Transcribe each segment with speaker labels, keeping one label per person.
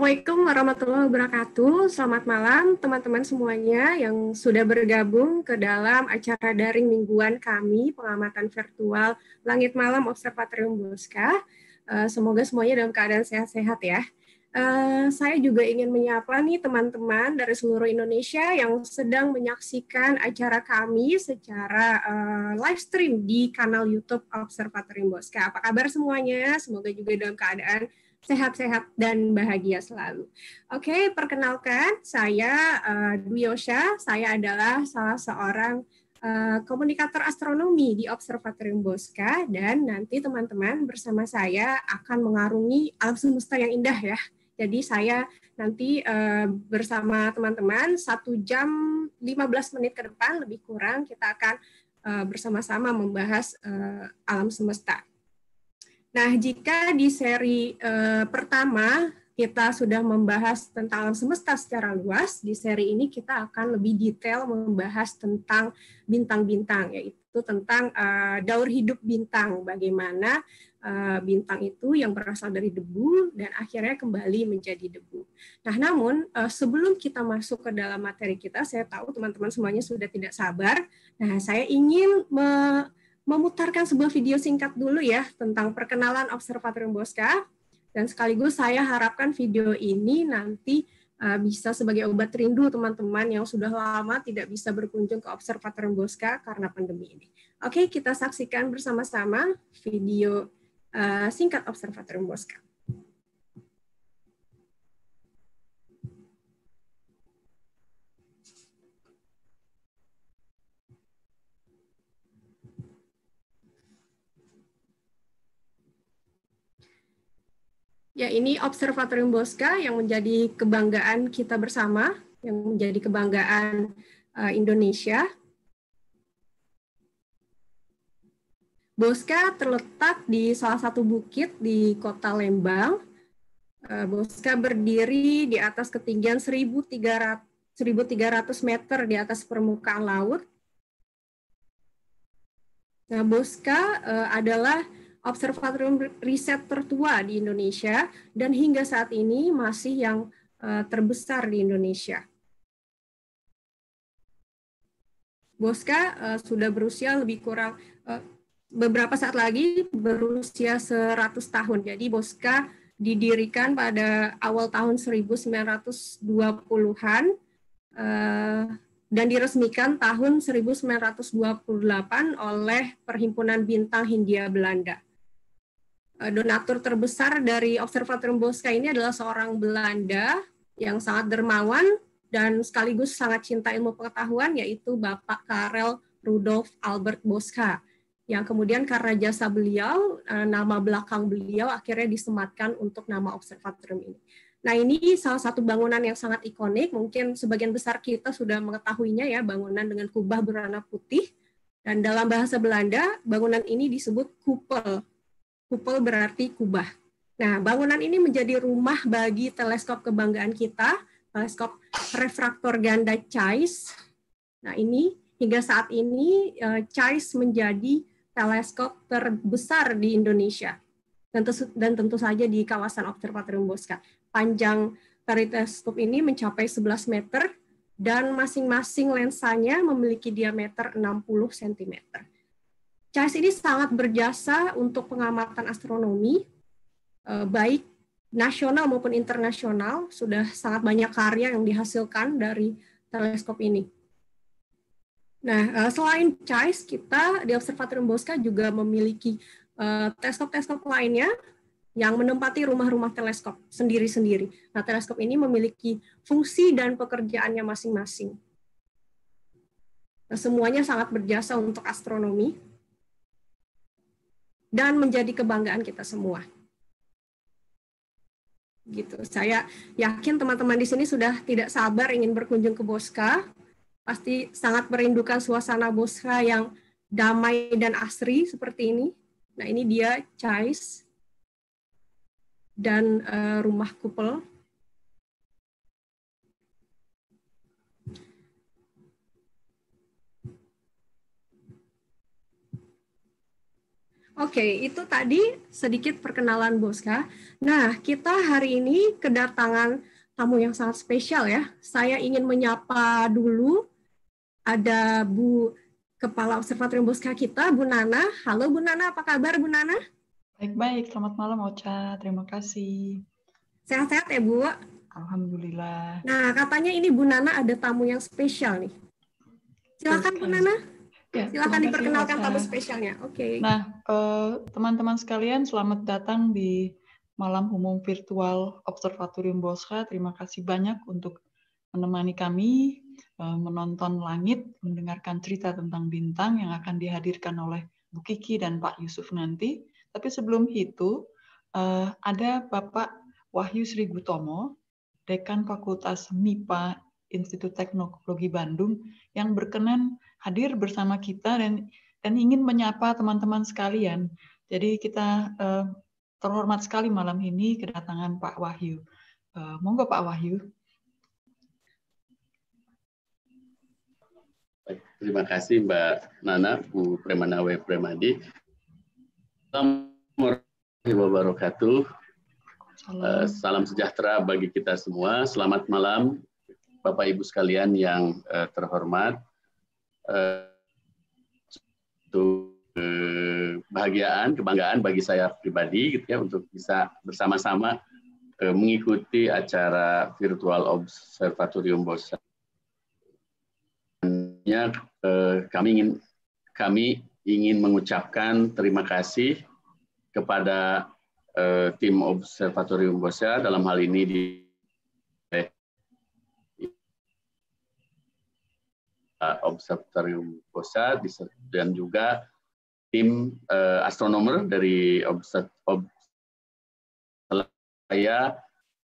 Speaker 1: Assalamualaikum warahmatullahi wabarakatuh. Selamat malam teman-teman semuanya yang sudah bergabung ke dalam acara daring mingguan kami pengamatan virtual Langit Malam Observatorium Buska. Eh, semoga semuanya dalam keadaan sehat-sehat ya. Eh, saya juga ingin menyapa nih teman-teman dari seluruh Indonesia yang sedang menyaksikan acara kami secara eh, live stream di kanal YouTube Observatorium Boska. Apa kabar semuanya? Semoga juga dalam keadaan sehat-sehat dan bahagia selalu. Oke, okay, perkenalkan saya uh, Dwi Osha. Saya adalah salah seorang Uh, komunikator astronomi di Observatorium Bosca dan nanti teman-teman bersama saya akan mengarungi alam semesta yang indah ya. Jadi saya nanti uh, bersama teman-teman satu jam 15 menit ke depan lebih kurang kita akan uh, bersama-sama membahas alam semesta. Nah, jika di seri eh, pertama kita sudah membahas tentang alam semesta secara luas, di seri ini kita akan lebih detail membahas tentang bintang-bintang, yaitu tentang eh, daur hidup bintang, bagaimana eh, bintang itu yang berasal dari debu dan akhirnya kembali menjadi debu. Nah, namun eh, sebelum kita masuk ke dalam materi kita, saya tahu teman-teman semuanya sudah tidak sabar. Nah, saya ingin me- memutarkan sebuah video singkat dulu ya tentang perkenalan Observatorium Bosca. Dan sekaligus saya harapkan video ini nanti eh, bisa sebagai obat rindu teman-teman yang sudah lama tidak bisa berkunjung ke Observatorium Bosca karena pandemi ini. Oke, kita saksikan bersama-sama video eh, singkat Observatorium Bosca. Ya, ini Observatorium Bosca yang menjadi kebanggaan kita bersama, yang menjadi kebanggaan uh, Indonesia. Bosca terletak di salah satu bukit di kota Lembang. Eh, Bosca berdiri di atas ketinggian 1.300 meter di atas permukaan laut. Nah, Bosca eh, adalah observatorium riset tertua di Indonesia dan hingga saat ini masih yang eh, terbesar di Indonesia. Boska eh, sudah berusia lebih kurang eh, beberapa saat lagi berusia 100 tahun. Jadi Boska didirikan pada awal tahun 1920-an dan diresmikan tahun 1928 oleh Perhimpunan Bintang Hindia Belanda. Eh, donatur terbesar dari Observatorium Bosca ini adalah seorang Belanda yang sangat dermawan dan sekaligus sangat cinta ilmu pengetahuan yaitu Bapak Karel Rudolf Albert Bosca yang kemudian karena jasa beliau eh, nama belakang beliau akhirnya disematkan untuk nama observatorium ini. Nah ini salah satu bangunan yang sangat ikonik mungkin sebagian besar kita sudah mengetahuinya ya bangunan dengan kubah berwarna putih dan dalam bahasa Belanda bangunan ini disebut kupel Kupol berarti kubah. Nah, bangunan ini menjadi rumah bagi teleskop kebanggaan kita, teleskop refraktor ganda CHAIS. Nah, ini hingga saat ini eh, CHAIS menjadi teleskop terbesar di Indonesia. Dan tentu, dan tentu saja di kawasan Observatorium Bosca. Panjang teleskop ini mencapai 11 meter dan masing-masing lensanya memiliki diameter 60 cm. CAIS ini sangat berjasa untuk pengamatan astronomi, eh, baik nasional maupun internasional. Sudah sangat banyak karya yang dihasilkan dari teleskop ini. Nah, eh, selain CAIS, kita di Observatorium Bosca juga memiliki eh, teleskop-teleskop lainnya yang menempati rumah-rumah teleskop sendiri-sendiri. Nah, teleskop ini memiliki fungsi dan pekerjaannya masing-masing. Nah, semuanya sangat berjasa untuk astronomi, dan menjadi kebanggaan kita semua. Gitu. Saya yakin teman-teman di sini sudah tidak sabar ingin berkunjung ke Boska. Pasti sangat merindukan suasana Boska yang damai dan asri seperti ini. Nah, ini dia Chais dan uh, rumah Kupel Oke, okay, itu tadi sedikit perkenalan Boska. Nah, kita hari ini kedatangan tamu yang sangat spesial ya. Saya ingin menyapa dulu ada Bu Kepala Observatorium Boska kita, Bu Nana. Halo Bu Nana, apa kabar Bu Nana? Baik-baik, selamat malam Ocha. Terima kasih. Sehat-sehat ya Bu?
Speaker 2: Alhamdulillah.
Speaker 1: Nah, katanya ini Bu Nana ada tamu yang spesial nih. Silakan Bu Nana. Ya, Silahkan diperkenalkan tamu spesialnya. Oke. Okay. Nah,
Speaker 2: eh, teman-teman uh, sekalian, selamat datang di malam umum virtual Observatorium Bosca. Terima kasih banyak untuk menemani kami uh, menonton langit, mendengarkan cerita tentang bintang yang akan dihadirkan oleh Bu Kiki dan Pak Yusuf nanti. Tapi sebelum itu, uh, ada Bapak Wahyu Sri Gutomo, Dekan Fakultas MIPA Institut Teknologi Bandung yang berkenan hadir bersama kita dan dan ingin menyapa teman-teman sekalian. Jadi kita eh, terhormat sekali malam ini kedatangan Pak Wahyu. Eh, monggo Pak Wahyu.
Speaker 3: terima kasih Mbak Nana, Bu Premanawe Premadi. Assalamualaikum warahmatullahi wabarakatuh. Eh, salam sejahtera bagi kita semua. Selamat malam Bapak Ibu sekalian yang eh, terhormat suatu eh, kebahagiaan, kebanggaan bagi saya pribadi gitu ya untuk bisa bersama-sama eh, mengikuti acara virtual observatorium Bosa. Eh, kami ingin kami ingin mengucapkan terima kasih kepada tim Observatorium Bosa dalam hal ini di Observatorium Gosa dan juga tim uh, astronomer dari Observatorium Ob saya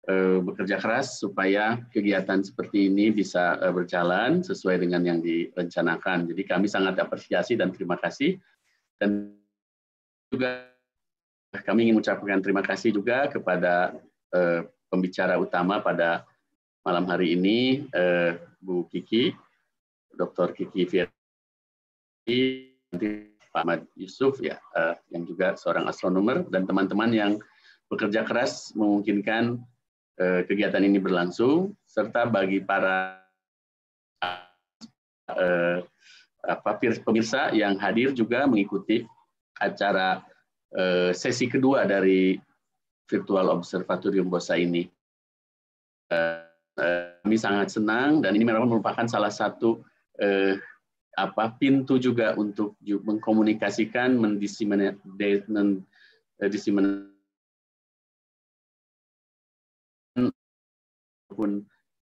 Speaker 3: uh, bekerja keras supaya kegiatan seperti ini bisa uh, berjalan sesuai dengan yang direncanakan. Jadi kami sangat apresiasi dan terima kasih dan juga kami ingin mengucapkan terima kasih juga kepada uh, pembicara utama pada malam hari ini Bu Kiki Dr. Kiki Fiatri, nanti Pak Ahmad Yusuf ya, uh, yang juga seorang astronomer dan teman-teman yang bekerja keras memungkinkan uh, kegiatan ini berlangsung serta bagi para uh, apa pemirsa yang hadir juga mengikuti acara uh, sesi kedua dari virtual observatorium Bosa ini. Uh, kami sangat senang dan ini merupakan salah satu eh, apa pintu juga untuk mengkomunikasikan mendisimen eh, ataupun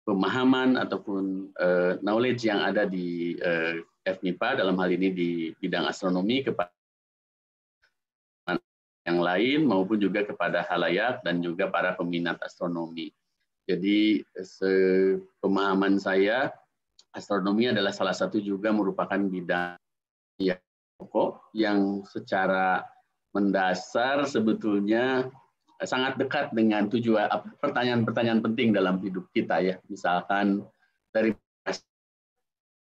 Speaker 3: pemahaman ataupun uh, knowledge yang ada di uh, eh, FNIPA dalam hal ini di bidang astronomi kepada yang lain maupun juga kepada halayak dan juga para peminat astronomi. Jadi pemahaman saya astronomi adalah salah satu juga merupakan bidang yang pokok yang secara mendasar sebetulnya eh, sangat dekat dengan tujuan pertanyaan-pertanyaan penting dalam hidup kita ya. Misalkan dari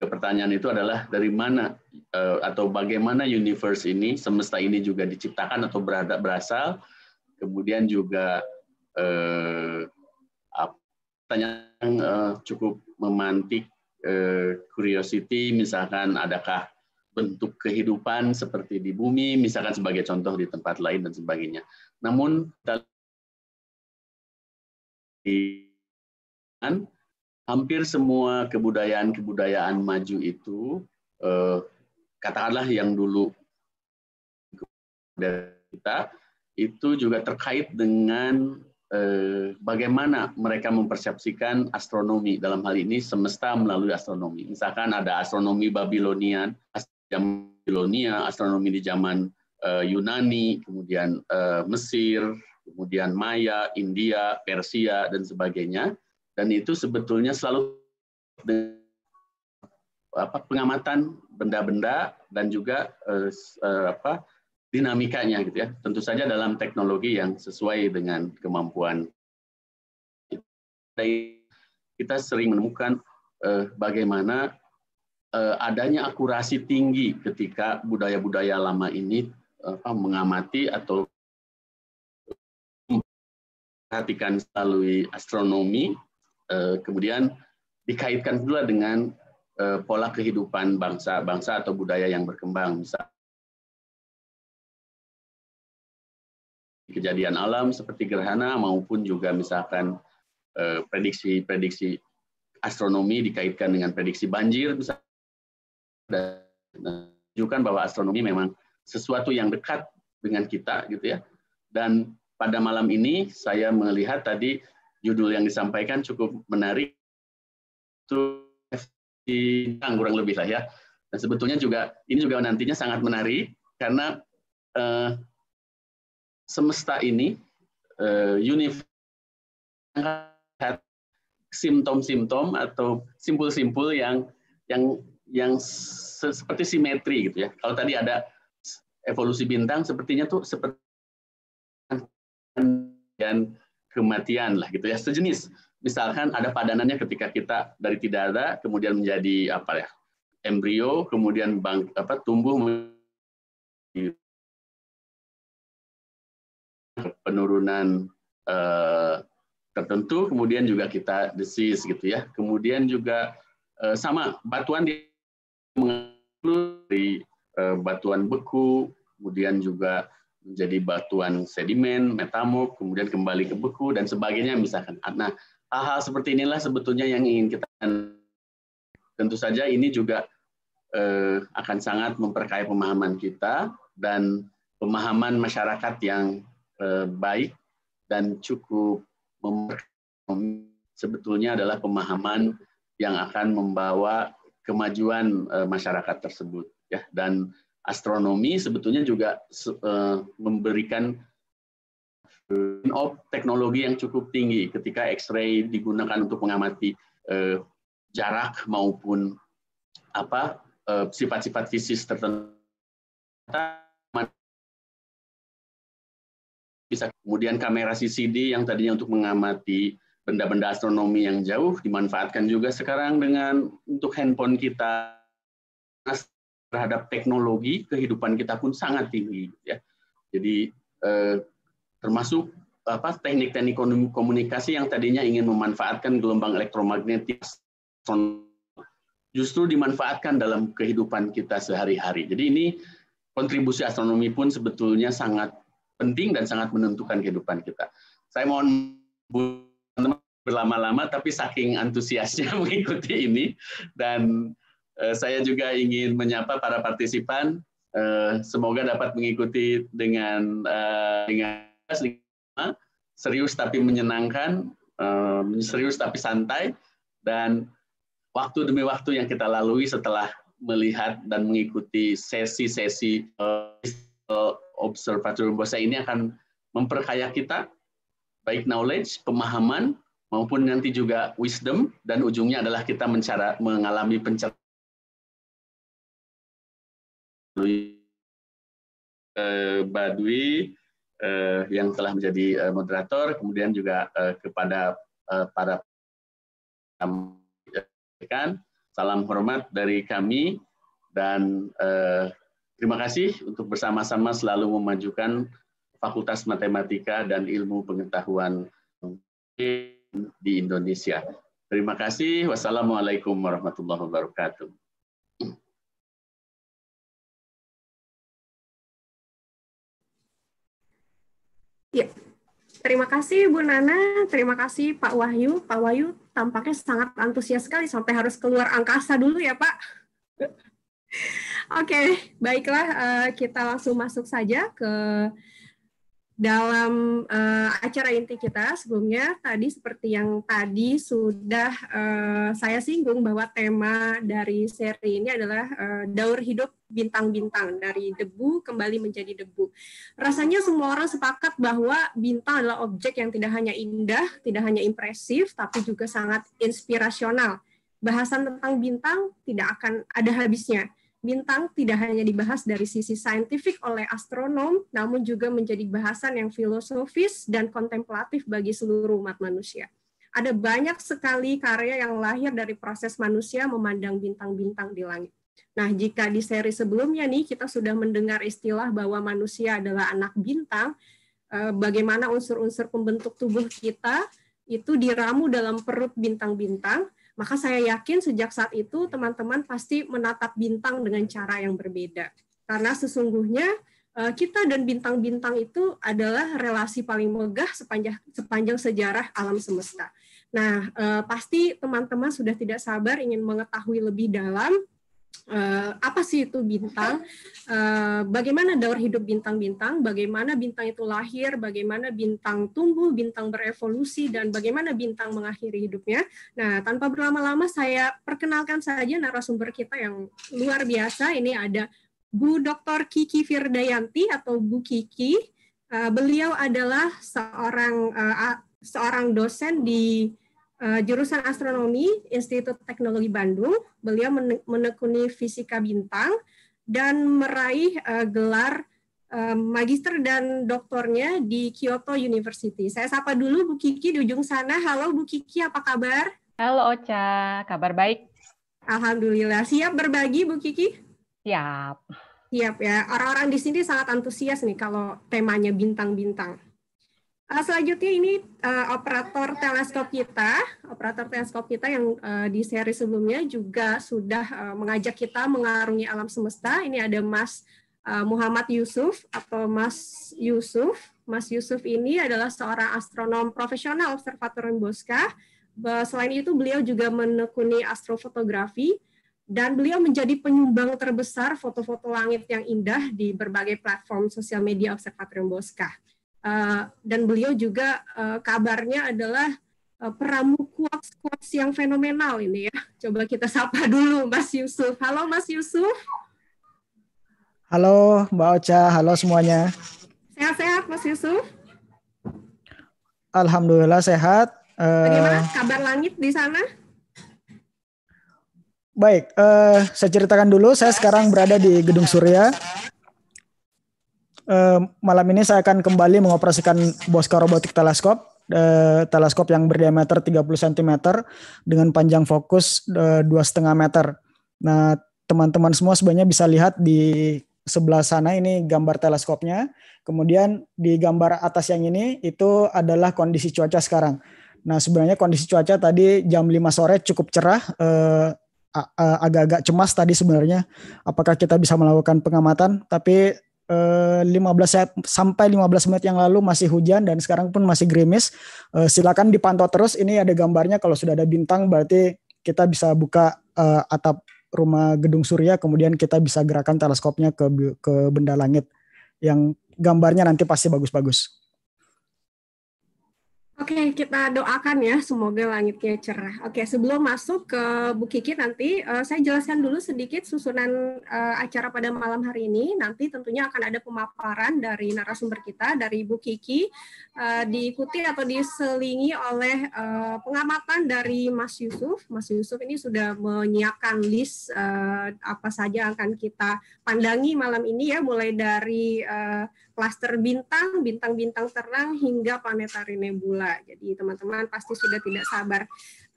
Speaker 3: pertanyaan itu adalah dari mana eh, atau bagaimana universe ini semesta ini juga diciptakan atau berada berasal kemudian juga eh, pertanyaan yang cukup memantik Eh, curiosity misalkan adakah bentuk kehidupan seperti di bumi misalkan sebagai contoh di tempat lain dan sebagainya. Namun hampir semua kebudayaan-kebudayaan maju itu eh, katakanlah yang dulu kita itu juga terkait dengan Eh, bagaimana mereka mempersepsikan astronomi dalam hal ini semesta melalui astronomi. Misalkan ada astronomi Babilonian, Babilonia, astronomi di zaman eh, Yunani, kemudian eh, Mesir, kemudian Maya, India, Persia dan sebagainya. Dan itu sebetulnya selalu pengamatan benda-benda dan juga apa dinamikanya gitu ya. Tentu saja dalam teknologi yang sesuai dengan kemampuan kita sering menemukan eh, bagaimana eh, adanya akurasi tinggi ketika budaya-budaya lama ini apa, mengamati atau perhatikan melalui astronomi, eh, kemudian dikaitkan pula dengan eh, pola kehidupan bangsa-bangsa atau budaya yang berkembang. Misalnya kejadian alam seperti gerhana maupun juga misalkan eh, prediksi-prediksi astronomi dikaitkan dengan prediksi banjir dan menunjukkan bahwa astronomi memang sesuatu yang dekat dengan kita gitu ya. Dan pada malam ini saya melihat tadi judul yang disampaikan cukup menarik itu kurang lebih lah ya. Dan sebetulnya juga ini juga nantinya sangat menarik karena eh, semesta ini uh, universe simptom-simptom atau simpul-simpul yang yang yang seperti simetri gitu ya. Kalau tadi ada evolusi bintang sepertinya tuh seperti dan kematian lah gitu ya sejenis misalkan ada padanannya ketika kita dari tidak ada kemudian menjadi apa ya embrio kemudian bang apa tumbuh penurunan eh, tertentu, kemudian juga kita desis gitu ya. Kemudian juga eh, sama batuan di dari eh, batuan beku, kemudian juga menjadi batuan sedimen, metamorf, kemudian kembali ke beku dan sebagainya misalkan. Nah, hal-hal seperti inilah sebetulnya yang ingin kita tentu saja ini juga eh, akan sangat memperkaya pemahaman kita dan pemahaman masyarakat yang Eh, baik dan cukup sebetulnya adalah pemahaman yang akan membawa kemajuan eh, masyarakat tersebut ya dan astronomi sebetulnya juga eh, memberikan teknologi yang cukup tinggi ketika X-ray digunakan untuk mengamati jarak maupun apa sifat-sifat fisik tertentu Kemudian kamera CCD yang tadinya untuk mengamati benda-benda astronomi yang jauh dimanfaatkan juga sekarang dengan untuk handphone kita terhadap teknologi kehidupan kita pun sangat tinggi ya. Jadi eh, termasuk apa teknik-teknik komunikasi yang tadinya ingin memanfaatkan gelombang elektromagnetik justru dimanfaatkan dalam kehidupan kita sehari-hari. Jadi ini kontribusi astronomi pun sebetulnya sangat penting dan sangat menentukan kehidupan kita. Saya mohon berlama-lama, tapi saking antusiasnya mengikuti ini, dan eh, saya juga ingin menyapa para partisipan. Eh, semoga dapat mengikuti dengan eh, dengan serius tapi menyenangkan, eh, serius tapi santai, dan waktu demi waktu yang kita lalui setelah melihat dan mengikuti sesi-sesi eh, Observatorium bahasa ini akan memperkaya kita baik knowledge, pemahaman maupun nanti juga wisdom dan ujungnya adalah kita mencara, mengalami pencerahan eh, badui eh, yang telah menjadi eh, moderator, kemudian juga kepada para salam hormat dari kami dan Terima kasih untuk bersama-sama selalu memajukan Fakultas Matematika dan Ilmu Pengetahuan di Indonesia. Terima kasih. Wassalamualaikum warahmatullahi wabarakatuh.
Speaker 1: Ya, terima kasih Bu Nana, terima kasih Pak Wahyu. Pak Wahyu tampaknya sangat antusias sekali sampai harus keluar angkasa dulu ya Pak. Oke, okay, baiklah uh, kita langsung masuk saja ke dalam uh, acara inti kita sebelumnya tadi seperti yang tadi sudah uh, saya singgung bahwa tema dari seri ini adalah uh, daur hidup bintang-bintang dari debu kembali menjadi debu. Rasanya semua orang sepakat bahwa bintang adalah objek yang tidak hanya indah, tidak hanya impresif tapi juga sangat inspirasional. Bahasan tentang bintang tidak akan ada habisnya bintang tidak hanya dibahas dari sisi saintifik oleh astronom, namun juga menjadi bahasan yang filosofis dan kontemplatif bagi seluruh umat manusia. Ada banyak sekali karya yang lahir dari proses manusia memandang bintang-bintang di langit. Nah, jika di seri sebelumnya nih kita sudah mendengar istilah bahwa manusia adalah anak bintang, eh, bagaimana unsur-unsur pembentuk tubuh kita itu diramu dalam perut bintang-bintang, maka saya yakin sejak saat itu teman-teman pasti menatap bintang dengan cara yang berbeda. Karena sesungguhnya eh, kita dan bintang-bintang itu adalah relasi paling megah sepanjang sepanjang sejarah alam semesta. Nah, eh, pasti teman-teman sudah tidak sabar ingin mengetahui lebih dalam uh, apa sih itu bintang, uh, bagaimana daur hidup bintang-bintang, bagaimana bintang itu lahir, bagaimana bintang tumbuh, bintang berevolusi, dan bagaimana bintang mengakhiri hidupnya. Nah, tanpa berlama-lama saya perkenalkan saja narasumber kita yang luar biasa. Ini ada Bu Dr. Kiki Firdayanti atau Bu Kiki. Uh, beliau adalah seorang uh, seorang dosen di uh, jurusan astronomi Institut Teknologi Bandung. Beliau menekuni fisika bintang dan meraih uh, gelar eh, magister dan doktornya di Kyoto University. Saya sapa dulu Bu Kiki di ujung sana. Halo Bu Kiki, apa kabar? Halo
Speaker 2: Ocha, kabar baik.
Speaker 1: Alhamdulillah. Siap berbagi Bu Kiki? Siap. Siap ya. Orang-orang di sini sangat antusias nih kalau temanya bintang-bintang. Uh, selanjutnya ini uh, operator teleskop kita, operator teleskop kita yang uh, di seri sebelumnya juga sudah uh, mengajak kita mengarungi alam semesta. Ini ada Mas uh, Muhammad Yusuf atau Mas Yusuf. Mas Yusuf ini adalah seorang astronom profesional observatorium Bosca. Selain itu beliau juga menekuni astrofotografi dan beliau menjadi penyumbang terbesar foto-foto langit yang indah di berbagai platform sosial media observatorium Bosca. Eh, dan beliau juga uh, kabarnya adalah uh, peramu kuas-kuas yang fenomenal ini ya. Coba kita sapa dulu Mas Yusuf. Halo Mas Yusuf.
Speaker 4: Halo Mbak Ocha, halo semuanya.
Speaker 1: Sehat-sehat Mas Yusuf.
Speaker 4: Alhamdulillah sehat. Bagaimana
Speaker 1: kabar langit di sana?
Speaker 4: Baik, uh, saya ceritakan dulu. Saya sekarang berada di Gedung Surya eh, malam ini saya akan kembali mengoperasikan Bosca robotik Teleskop eh, teleskop yang berdiameter 30 cm dengan panjang fokus eh, dua setengah meter. Nah, teman-teman semua sebenarnya bisa lihat di sebelah sana ini gambar teleskopnya. Kemudian di gambar atas yang ini itu adalah kondisi cuaca sekarang. Nah, sebenarnya kondisi cuaca tadi jam 5 sore cukup cerah eh, agak-agak cemas tadi sebenarnya apakah kita bisa melakukan pengamatan tapi 15 eh, sampai 15 menit yang lalu masih hujan dan sekarang pun masih gerimis. Eh, silakan dipantau terus. Ini ada gambarnya kalau sudah ada bintang berarti kita bisa buka uh, atap rumah gedung surya kemudian kita bisa gerakan teleskopnya ke ke benda langit yang gambarnya nanti pasti bagus-bagus.
Speaker 1: Oke, okay, kita doakan ya semoga langitnya cerah. Oke, okay, sebelum masuk ke Bu Kiki nanti uh, saya jelaskan dulu sedikit susunan uh, acara pada malam hari ini. Nanti tentunya akan ada pemaparan dari narasumber kita dari Bu Kiki uh, diikuti atau diselingi oleh uh, pengamatan dari Mas Yusuf. Mas Yusuf ini sudah menyiapkan list uh, apa saja akan kita pandangi malam ini ya mulai dari uh, klaster bintang, bintang-bintang terang hingga planetari nebula. Jadi teman-teman pasti sudah tidak sabar.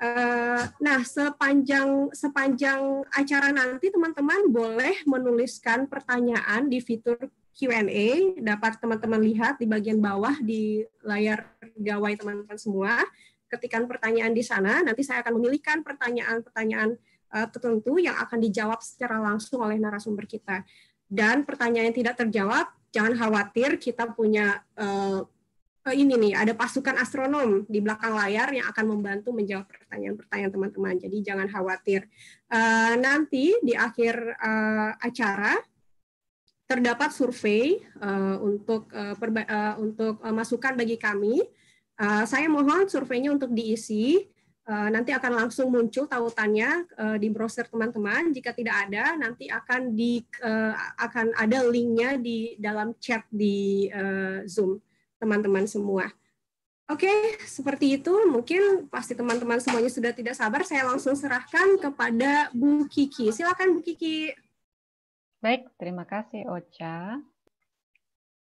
Speaker 1: Eh, nah sepanjang sepanjang acara nanti teman-teman boleh menuliskan pertanyaan di fitur Q&A dapat teman-teman lihat di bagian bawah di layar gawai teman-teman semua. Ketikan pertanyaan di sana, nanti saya akan memilihkan pertanyaan-pertanyaan eh, tertentu yang akan dijawab secara langsung oleh narasumber kita. Dan pertanyaan yang tidak terjawab, jangan khawatir kita punya uh, ini nih, ada pasukan astronom di belakang layar yang akan membantu menjawab pertanyaan-pertanyaan teman-teman. Jadi jangan khawatir. Uh, nanti di akhir uh, acara terdapat survei uh, untuk uh, perba- uh, untuk uh, masukan bagi kami. Uh, saya mohon surveinya untuk diisi Eh, nanti akan langsung muncul tautannya eh, di browser teman-teman. Jika tidak ada, nanti akan di eh, akan ada linknya di dalam chat di Zoom teman-teman semua. Oke, seperti itu mungkin pasti teman-teman semuanya sudah tidak sabar. Saya langsung serahkan kepada Bu Kiki. Silakan Bu Kiki. Baik, terima kasih Ocha.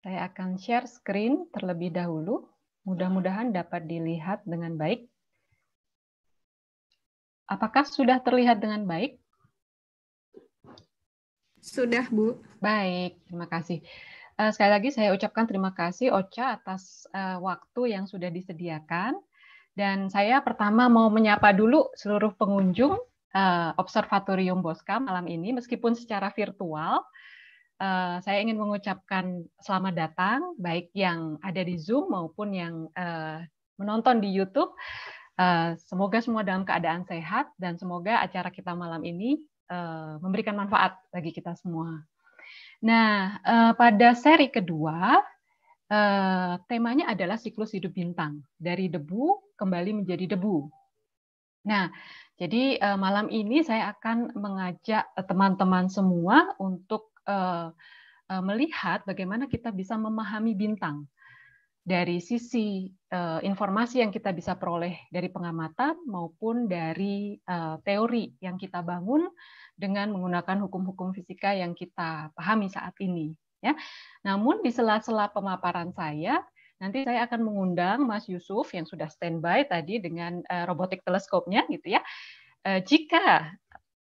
Speaker 2: Saya akan share screen terlebih dahulu. Mudah-mudahan dapat dilihat dengan baik Apakah sudah terlihat dengan baik? Sudah, Bu. Baik, terima kasih. Eh, sekali lagi saya ucapkan terima kasih Ocha atas eh, waktu yang sudah disediakan. Dan saya pertama mau menyapa dulu seluruh pengunjung eh, Observatorium Bosca malam ini, meskipun secara virtual. saya ingin mengucapkan selamat datang, baik yang ada di Zoom maupun yang menonton di YouTube. Eh, semoga semua dalam keadaan sehat dan semoga acara kita malam ini eh, memberikan manfaat bagi kita semua. Nah, eh, pada seri kedua temanya adalah siklus hidup bintang dari debu kembali menjadi debu. Nah, jadi malam ini saya akan mengajak teman-teman semua untuk melihat bagaimana kita bisa memahami bintang dari sisi uh, informasi yang kita bisa peroleh dari pengamatan maupun dari uh, teori yang kita bangun dengan menggunakan hukum-hukum fisika yang kita pahami saat ini ya. Namun di sela-sela pemaparan saya nanti saya akan mengundang Mas Yusuf yang sudah standby tadi dengan uh, robotik teleskopnya gitu ya. Uh, jika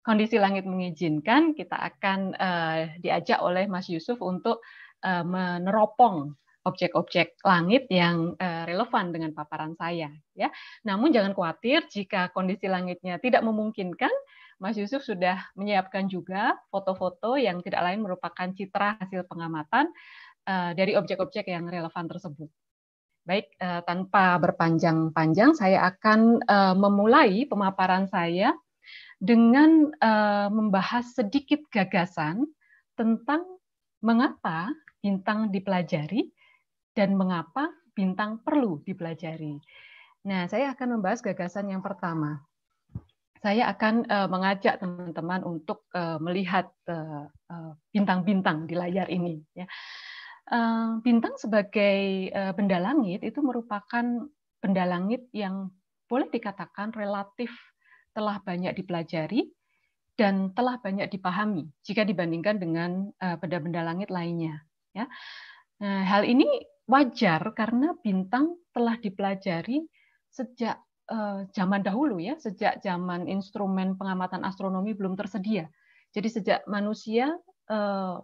Speaker 2: kondisi langit mengizinkan kita akan uh, diajak oleh Mas Yusuf untuk uh, meneropong objek-objek langit yang eh, relevan dengan paparan saya ya. Namun jangan khawatir jika kondisi langitnya tidak memungkinkan, Mas Yusuf sudah menyiapkan juga foto-foto yang tidak lain merupakan citra hasil pengamatan eh, dari objek-objek yang relevan tersebut. Baik, eh, tanpa berpanjang-panjang saya akan memulai pemaparan saya dengan membahas sedikit gagasan tentang mengapa bintang dipelajari dan mengapa bintang perlu dipelajari. Nah, saya akan membahas gagasan yang pertama. Saya akan eh, mengajak teman-teman untuk eh, melihat eh, bintang-bintang di layar ini. Ya. bintang sebagai benda langit itu merupakan benda langit yang boleh dikatakan relatif telah banyak dipelajari dan telah banyak dipahami jika dibandingkan dengan benda-benda langit lainnya. Ya. Nah, hal ini Wajar karena bintang telah dipelajari sejak eh, zaman dahulu ya, sejak zaman instrumen pengamatan astronomi belum tersedia. Jadi sejak manusia eh,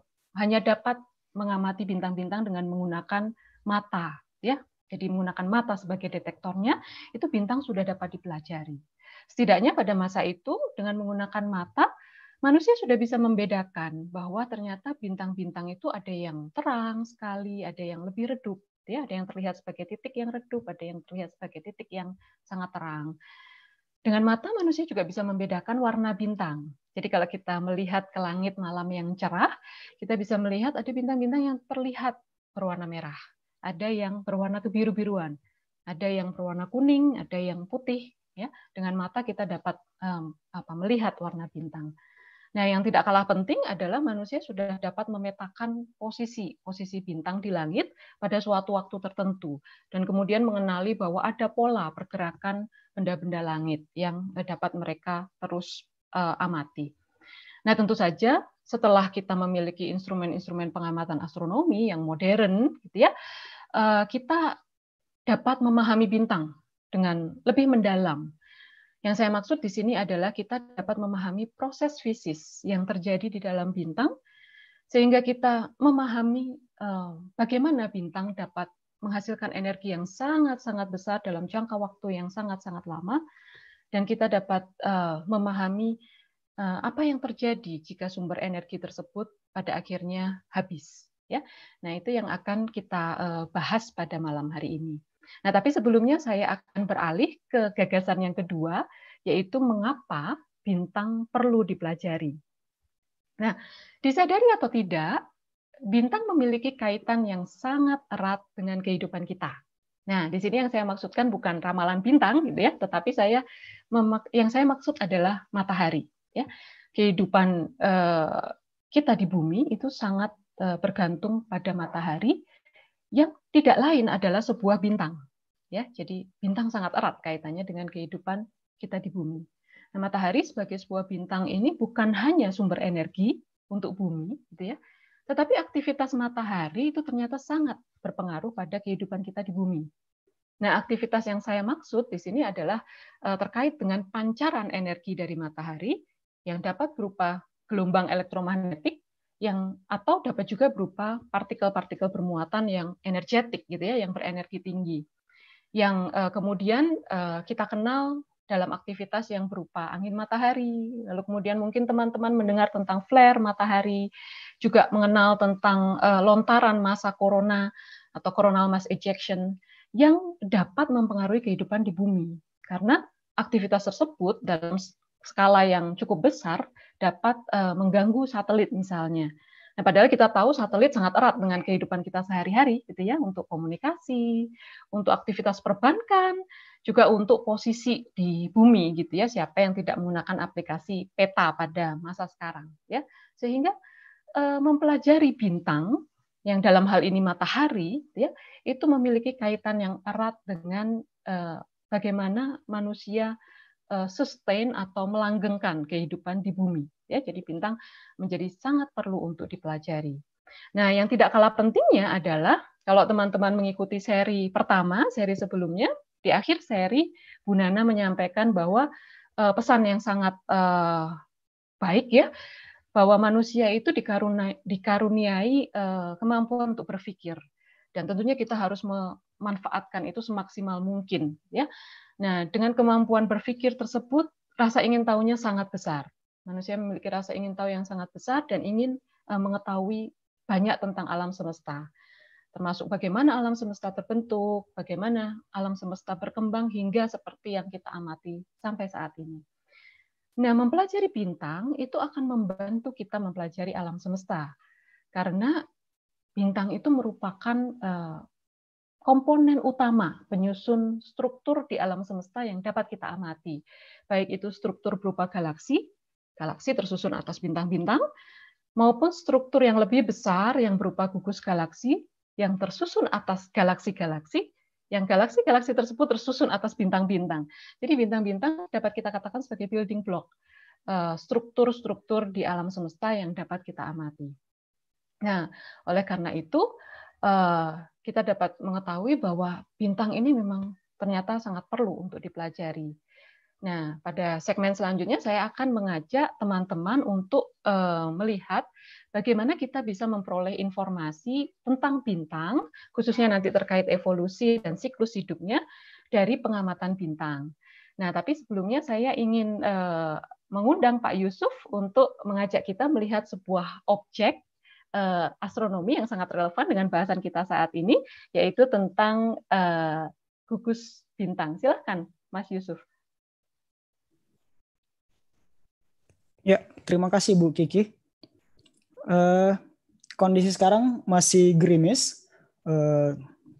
Speaker 2: hanya dapat mengamati bintang-bintang dengan menggunakan mata ya. Jadi menggunakan mata sebagai detektornya, itu bintang sudah dapat dipelajari. Setidaknya pada masa itu dengan menggunakan mata manusia sudah bisa membedakan bahwa ternyata bintang-bintang itu ada yang terang sekali, ada yang lebih redup, ya, ada yang terlihat sebagai titik yang redup, ada yang terlihat sebagai titik yang sangat terang. Dengan mata manusia juga bisa membedakan warna bintang. Jadi kalau kita melihat ke langit malam yang cerah, kita bisa melihat ada bintang-bintang yang terlihat berwarna merah, ada yang berwarna kebiru-biruan, ada yang berwarna kuning, ada yang putih. Ya, dengan mata kita dapat um, apa, melihat warna bintang. Nah, yang tidak kalah penting adalah manusia sudah dapat memetakan posisi, posisi bintang di langit pada suatu waktu tertentu dan kemudian mengenali bahwa ada pola pergerakan benda-benda langit yang eh, dapat mereka terus uh, amati. Nah, tentu saja setelah kita memiliki instrumen-instrumen pengamatan astronomi yang modern gitu ya, uh, kita dapat memahami bintang dengan lebih mendalam yang saya maksud di sini adalah kita dapat memahami proses fisis yang terjadi di dalam bintang, sehingga kita memahami eh, bagaimana bintang dapat menghasilkan energi yang sangat-sangat besar dalam jangka waktu yang sangat-sangat lama, dan kita dapat eh, memahami eh, apa yang terjadi jika sumber energi tersebut pada akhirnya habis. Ya, nah itu yang akan kita bahas pada malam hari ini. Nah, tapi sebelumnya saya akan beralih ke gagasan yang kedua, yaitu mengapa bintang perlu dipelajari. Nah, disadari atau tidak, bintang memiliki kaitan yang sangat erat dengan kehidupan kita. Nah, di sini yang saya maksudkan bukan ramalan bintang gitu ya, tetapi saya yang saya maksud adalah matahari ya. Kehidupan eh, kita di bumi itu sangat eh, bergantung pada matahari yang tidak lain adalah sebuah bintang. Ya, jadi bintang sangat erat kaitannya dengan kehidupan kita di bumi. Nah, matahari sebagai sebuah bintang ini bukan hanya sumber energi untuk bumi, gitu ya. Tetapi aktivitas matahari itu ternyata sangat berpengaruh pada kehidupan kita di bumi. Nah, aktivitas yang saya maksud di sini adalah e, terkait dengan pancaran energi dari matahari yang dapat berupa gelombang elektromagnetik yang atau dapat juga berupa partikel-partikel bermuatan yang energetik gitu ya, yang berenergi tinggi. Yang uh, kemudian uh, kita kenal dalam aktivitas yang berupa angin matahari. Lalu kemudian mungkin teman-teman mendengar tentang flare matahari, juga mengenal tentang uh, lontaran masa corona atau coronal mass ejection yang dapat mempengaruhi kehidupan di bumi. Karena aktivitas tersebut dalam skala yang cukup besar dapat uh, mengganggu satelit misalnya. Nah, padahal kita tahu satelit sangat erat dengan kehidupan kita sehari-hari, gitu ya, untuk komunikasi, untuk aktivitas perbankan, juga untuk posisi di bumi, gitu ya. Siapa yang tidak menggunakan aplikasi peta pada masa sekarang, ya, sehingga e, mempelajari bintang yang dalam hal ini matahari, gitu ya, itu memiliki kaitan yang erat dengan e, bagaimana manusia Eh, sustain atau melanggengkan kehidupan di bumi. Ya, jadi bintang menjadi sangat perlu untuk dipelajari. Nah, yang tidak kalah pentingnya adalah kalau teman-teman mengikuti seri pertama, seri sebelumnya, di akhir seri Bu Nana menyampaikan bahwa eh, pesan yang sangat eh, baik ya bahwa manusia itu dikaruniai, dikaruniai kemampuan untuk berpikir dan tentunya kita harus memanfaatkan itu semaksimal mungkin ya. Nah, dengan kemampuan berpikir tersebut rasa ingin tahunya sangat besar. Manusia memiliki rasa ingin tahu yang sangat besar dan ingin eh, mengetahui banyak tentang alam semesta. Termasuk bagaimana alam semesta terbentuk, bagaimana alam semesta berkembang hingga seperti yang kita amati sampai saat ini. Nah, mempelajari bintang itu akan membantu kita mempelajari alam semesta. Karena Bintang itu merupakan eh, komponen utama penyusun struktur di alam semesta yang dapat kita amati. Baik itu struktur berupa galaksi, galaksi tersusun atas bintang-bintang, maupun struktur yang lebih besar yang berupa gugus galaksi yang tersusun atas galaksi-galaksi, yang galaksi-galaksi tersebut tersusun atas bintang-bintang. Jadi bintang-bintang dapat kita katakan sebagai building block, eh, struktur-struktur di alam semesta yang dapat kita amati. Nah, oleh karena itu eh, kita dapat mengetahui bahwa bintang ini memang ternyata sangat perlu untuk dipelajari. Nah, pada segmen selanjutnya saya akan mengajak teman-teman untuk eh, melihat bagaimana kita bisa memperoleh informasi tentang bintang, khususnya nanti terkait evolusi dan siklus hidupnya dari pengamatan bintang. Nah, tapi sebelumnya saya ingin eh, mengundang Pak Yusuf untuk mengajak kita melihat sebuah objek uh, astronomi yang sangat relevan dengan bahasan kita saat ini, yaitu tentang uh, gugus bintang. Silahkan, Mas Yusuf.
Speaker 4: Ya, terima kasih Bu Kiki. Uh, kondisi sekarang masih gerimis, uh,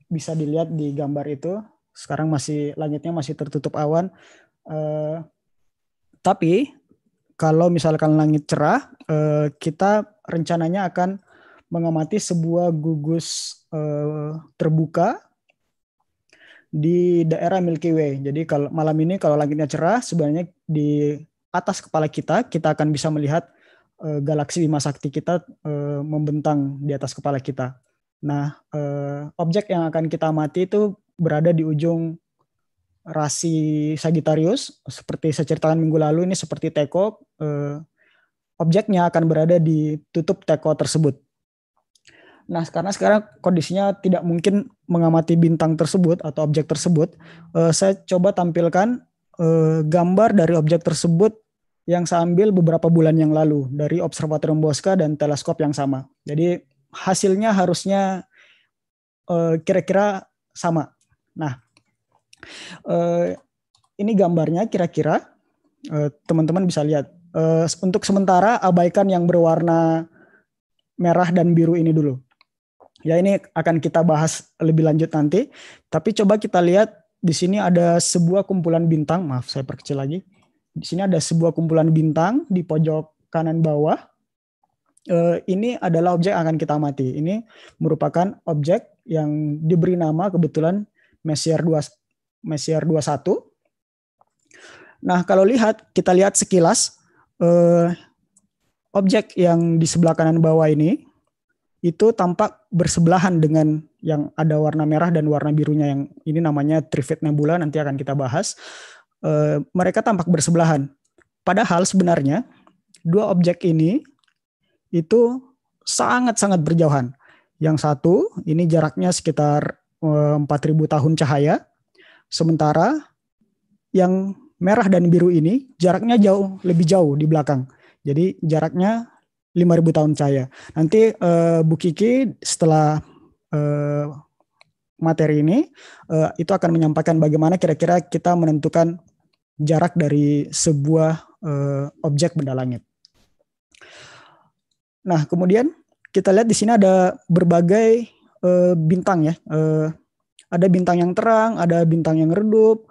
Speaker 4: bisa dilihat di gambar itu. Sekarang masih langitnya masih tertutup awan. Uh, tapi kalau misalkan langit cerah, kita rencananya akan mengamati sebuah gugus uh, terbuka di daerah Milky Way. Jadi kalau malam ini kalau langitnya cerah, sebenarnya di atas kepala kita kita akan bisa melihat uh, galaksi Bima Sakti kita uh, membentang di atas kepala kita. Nah, uh, objek yang akan kita amati itu berada di ujung rasi Sagittarius. Seperti saya ceritakan minggu lalu ini seperti teko, objeknya akan berada di tutup teko tersebut. Nah, karena sekarang kondisinya tidak mungkin mengamati bintang tersebut atau objek tersebut, uh, saya coba tampilkan uh, gambar dari objek tersebut yang saya ambil beberapa bulan yang lalu dari observatorium Bosca dan teleskop yang sama. Jadi hasilnya harusnya kira eh, kira-kira sama. Nah, uh, ini gambarnya kira-kira uh, teman-teman bisa lihat. Uh, untuk sementara abaikan yang berwarna merah dan biru ini dulu. Ya ini akan kita bahas lebih lanjut nanti. Tapi coba kita lihat di sini ada sebuah kumpulan bintang. Maaf saya perkecil lagi. Di sini ada sebuah kumpulan bintang di pojok kanan bawah. Eh, ini adalah objek yang akan kita amati. Ini merupakan objek yang diberi nama kebetulan Messier 2 Messier 21. Nah, kalau lihat kita lihat sekilas uh, objek yang di sebelah kanan bawah ini itu tampak bersebelahan dengan yang ada warna merah dan warna birunya yang ini namanya trifid Nebula nanti akan kita bahas. E, mereka tampak bersebelahan. Padahal sebenarnya dua objek ini itu sangat-sangat berjauhan. Yang satu ini jaraknya sekitar 4000 eh, tahun cahaya. Sementara yang merah dan biru ini jaraknya jauh lebih jauh di belakang. Jadi jaraknya 5000 tahun cahaya. Nanti uh, Bu Kiki setelah uh, materi ini uh, itu akan menyampaikan bagaimana kira-kira kita menentukan jarak dari sebuah uh, objek benda langit. Nah, kemudian kita lihat di sini ada berbagai uh, bintang ya. Uh, ada bintang yang terang, ada bintang yang redup,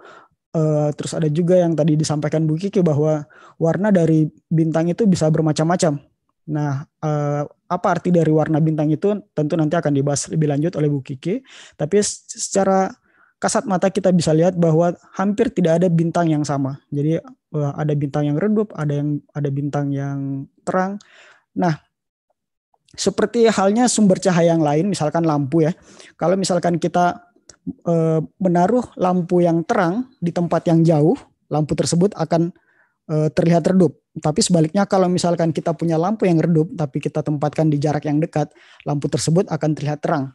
Speaker 4: uh, terus ada juga yang tadi disampaikan Bu Kiki bahwa warna dari bintang itu bisa bermacam-macam. Nah, eh, apa arti dari warna bintang itu tentu nanti akan dibahas lebih lanjut oleh Bu Kiki. Tapi secara kasat mata kita bisa lihat bahwa hampir tidak ada bintang yang sama. Jadi eh, ada bintang yang redup, ada yang ada bintang yang terang. Nah, seperti halnya sumber cahaya yang lain, misalkan lampu ya. Kalau misalkan kita eh, menaruh lampu yang terang di tempat yang jauh, lampu tersebut akan eh, terlihat redup tapi sebaliknya kalau misalkan kita punya lampu yang redup tapi kita tempatkan di jarak yang dekat, lampu tersebut akan terlihat terang.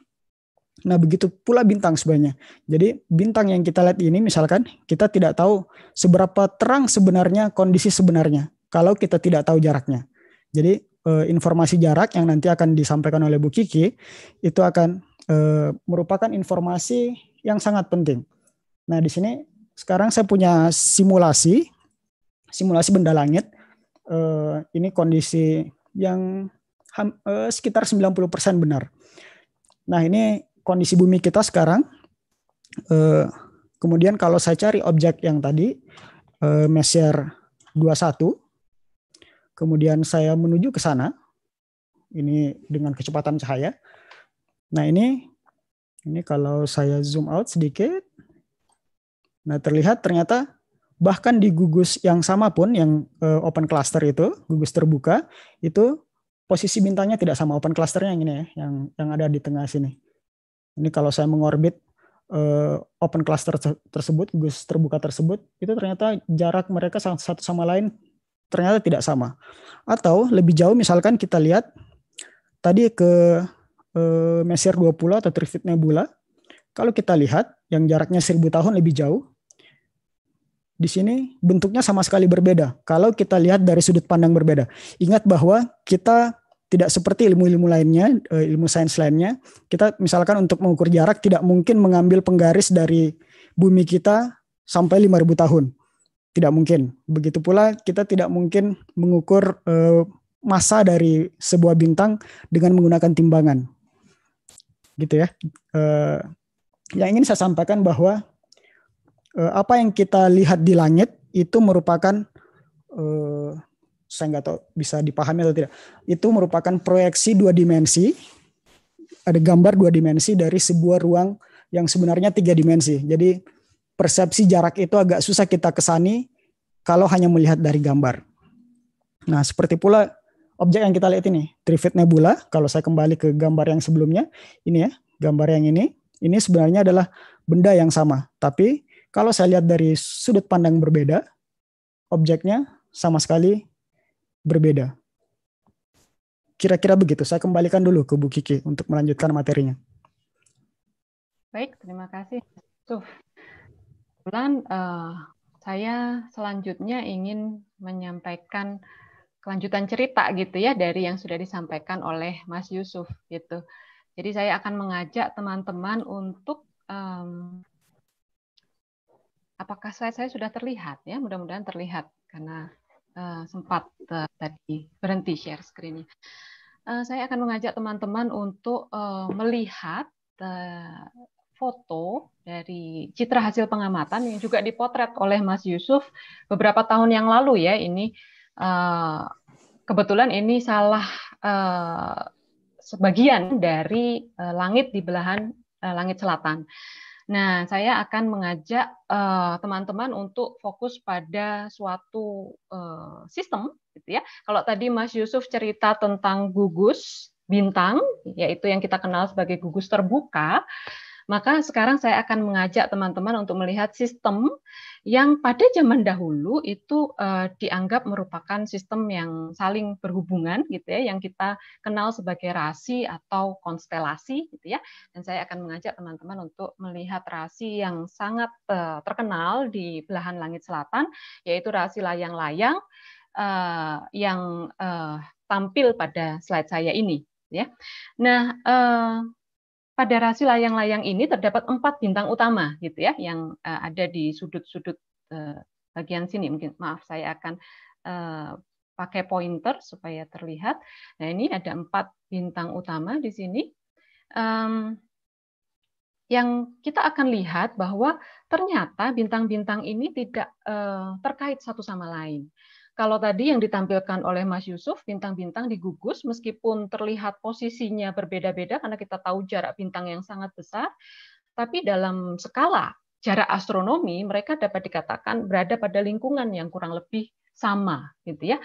Speaker 4: Nah, begitu pula bintang sebenarnya. Jadi, bintang yang kita lihat ini misalkan kita tidak tahu seberapa terang sebenarnya kondisi sebenarnya kalau kita tidak tahu jaraknya. Jadi, eh, informasi jarak yang nanti akan disampaikan oleh Bu Kiki itu akan eh, merupakan informasi yang sangat penting. Nah, di sini sekarang saya punya simulasi simulasi benda langit uh, ini kondisi yang uh, sekitar 90% benar. Nah, ini kondisi bumi kita sekarang. Uh, kemudian kalau saya cari objek yang tadi, uh, Messier 21, kemudian saya menuju ke sana, ini dengan kecepatan cahaya. Nah, ini ini kalau saya zoom out sedikit, nah terlihat ternyata bahkan di gugus yang sama pun yang uh, open cluster itu gugus terbuka itu posisi bintangnya tidak sama open clusternya yang ini ya yang yang ada di tengah sini ini kalau saya mengorbit uh, open cluster tersebut gugus terbuka tersebut itu ternyata jarak mereka satu sama lain ternyata tidak sama atau lebih jauh misalkan kita lihat tadi ke uh, eh, Messier 20 atau Trifid Nebula kalau kita lihat yang jaraknya 1000 tahun lebih jauh di sini bentuknya sama sekali berbeda. Kalau kita lihat dari sudut pandang berbeda, ingat bahwa kita tidak seperti ilmu-ilmu lainnya, eh, ilmu sains lainnya. Kita misalkan untuk mengukur jarak tidak mungkin mengambil penggaris dari bumi kita sampai 5000 tahun. Tidak mungkin. Begitu pula kita tidak mungkin mengukur eh, masa dari sebuah bintang dengan menggunakan timbangan. Gitu ya. Eh, yang ingin saya sampaikan bahwa Eh, apa yang kita lihat di langit itu merupakan uh, saya nggak tahu bisa dipahami atau tidak. Itu merupakan proyeksi dua dimensi. Ada gambar dua dimensi dari sebuah ruang yang sebenarnya tiga dimensi. Jadi persepsi jarak itu agak susah kita kesani kalau hanya melihat dari gambar. Nah, seperti pula objek yang kita lihat ini, Trifid Nebula. Kalau saya kembali ke gambar yang sebelumnya, ini ya, gambar yang ini, ini sebenarnya adalah benda yang sama, tapi kalau saya lihat dari sudut pandang berbeda, objeknya sama sekali berbeda. Kira-kira begitu. Saya kembalikan dulu ke Bu Kiki untuk melanjutkan materinya.
Speaker 2: Baik, terima kasih. Tuh, kebetulan uh, saya selanjutnya ingin menyampaikan kelanjutan cerita gitu ya dari yang sudah disampaikan oleh Mas Yusuf gitu. Jadi saya akan mengajak teman-teman untuk um, apakah slide saya sudah terlihat ya? Mudah-mudahan terlihat karena uh, sempat uh, tadi berhenti share screen-nya. Uh, eh, saya akan mengajak teman-teman untuk uh, melihat uh, foto dari citra hasil pengamatan yang juga dipotret oleh Mas Yusuf beberapa tahun yang lalu ya. Ini uh, kebetulan ini salah uh, sebagian dari uh, langit di belahan uh, langit selatan. Nah, saya akan mengajak eh, teman-teman uh, untuk fokus pada suatu uh, sistem, gitu ya. Kalau tadi Mas Yusuf cerita tentang gugus bintang, yaitu yang kita kenal sebagai gugus terbuka. Maka sekarang saya akan mengajak teman-teman untuk melihat sistem yang pada zaman dahulu itu uh, dianggap merupakan sistem yang saling berhubungan gitu ya, yang kita kenal sebagai rasi atau konstelasi gitu ya. Dan saya akan mengajak teman-teman untuk melihat rasi yang sangat uh, terkenal di belahan langit selatan, yaitu rasi layang-layang uh, yang uh, tampil pada slide saya ini. Ya, nah uh, pada rasi layang-layang ini terdapat empat bintang utama gitu ya yang uh, ada di sudut-sudut uh, bagian sini mungkin maaf saya akan uh, pakai pointer supaya terlihat nah ini ada empat bintang utama di sini um, yang kita akan lihat bahwa ternyata bintang-bintang ini tidak uh, terkait satu sama lain kalau tadi yang ditampilkan oleh Mas Yusuf, bintang-bintang digugus meskipun terlihat posisinya berbeda-beda karena kita tahu jarak bintang yang sangat besar, tapi dalam skala jarak astronomi mereka dapat dikatakan berada pada lingkungan yang kurang lebih sama gitu ya.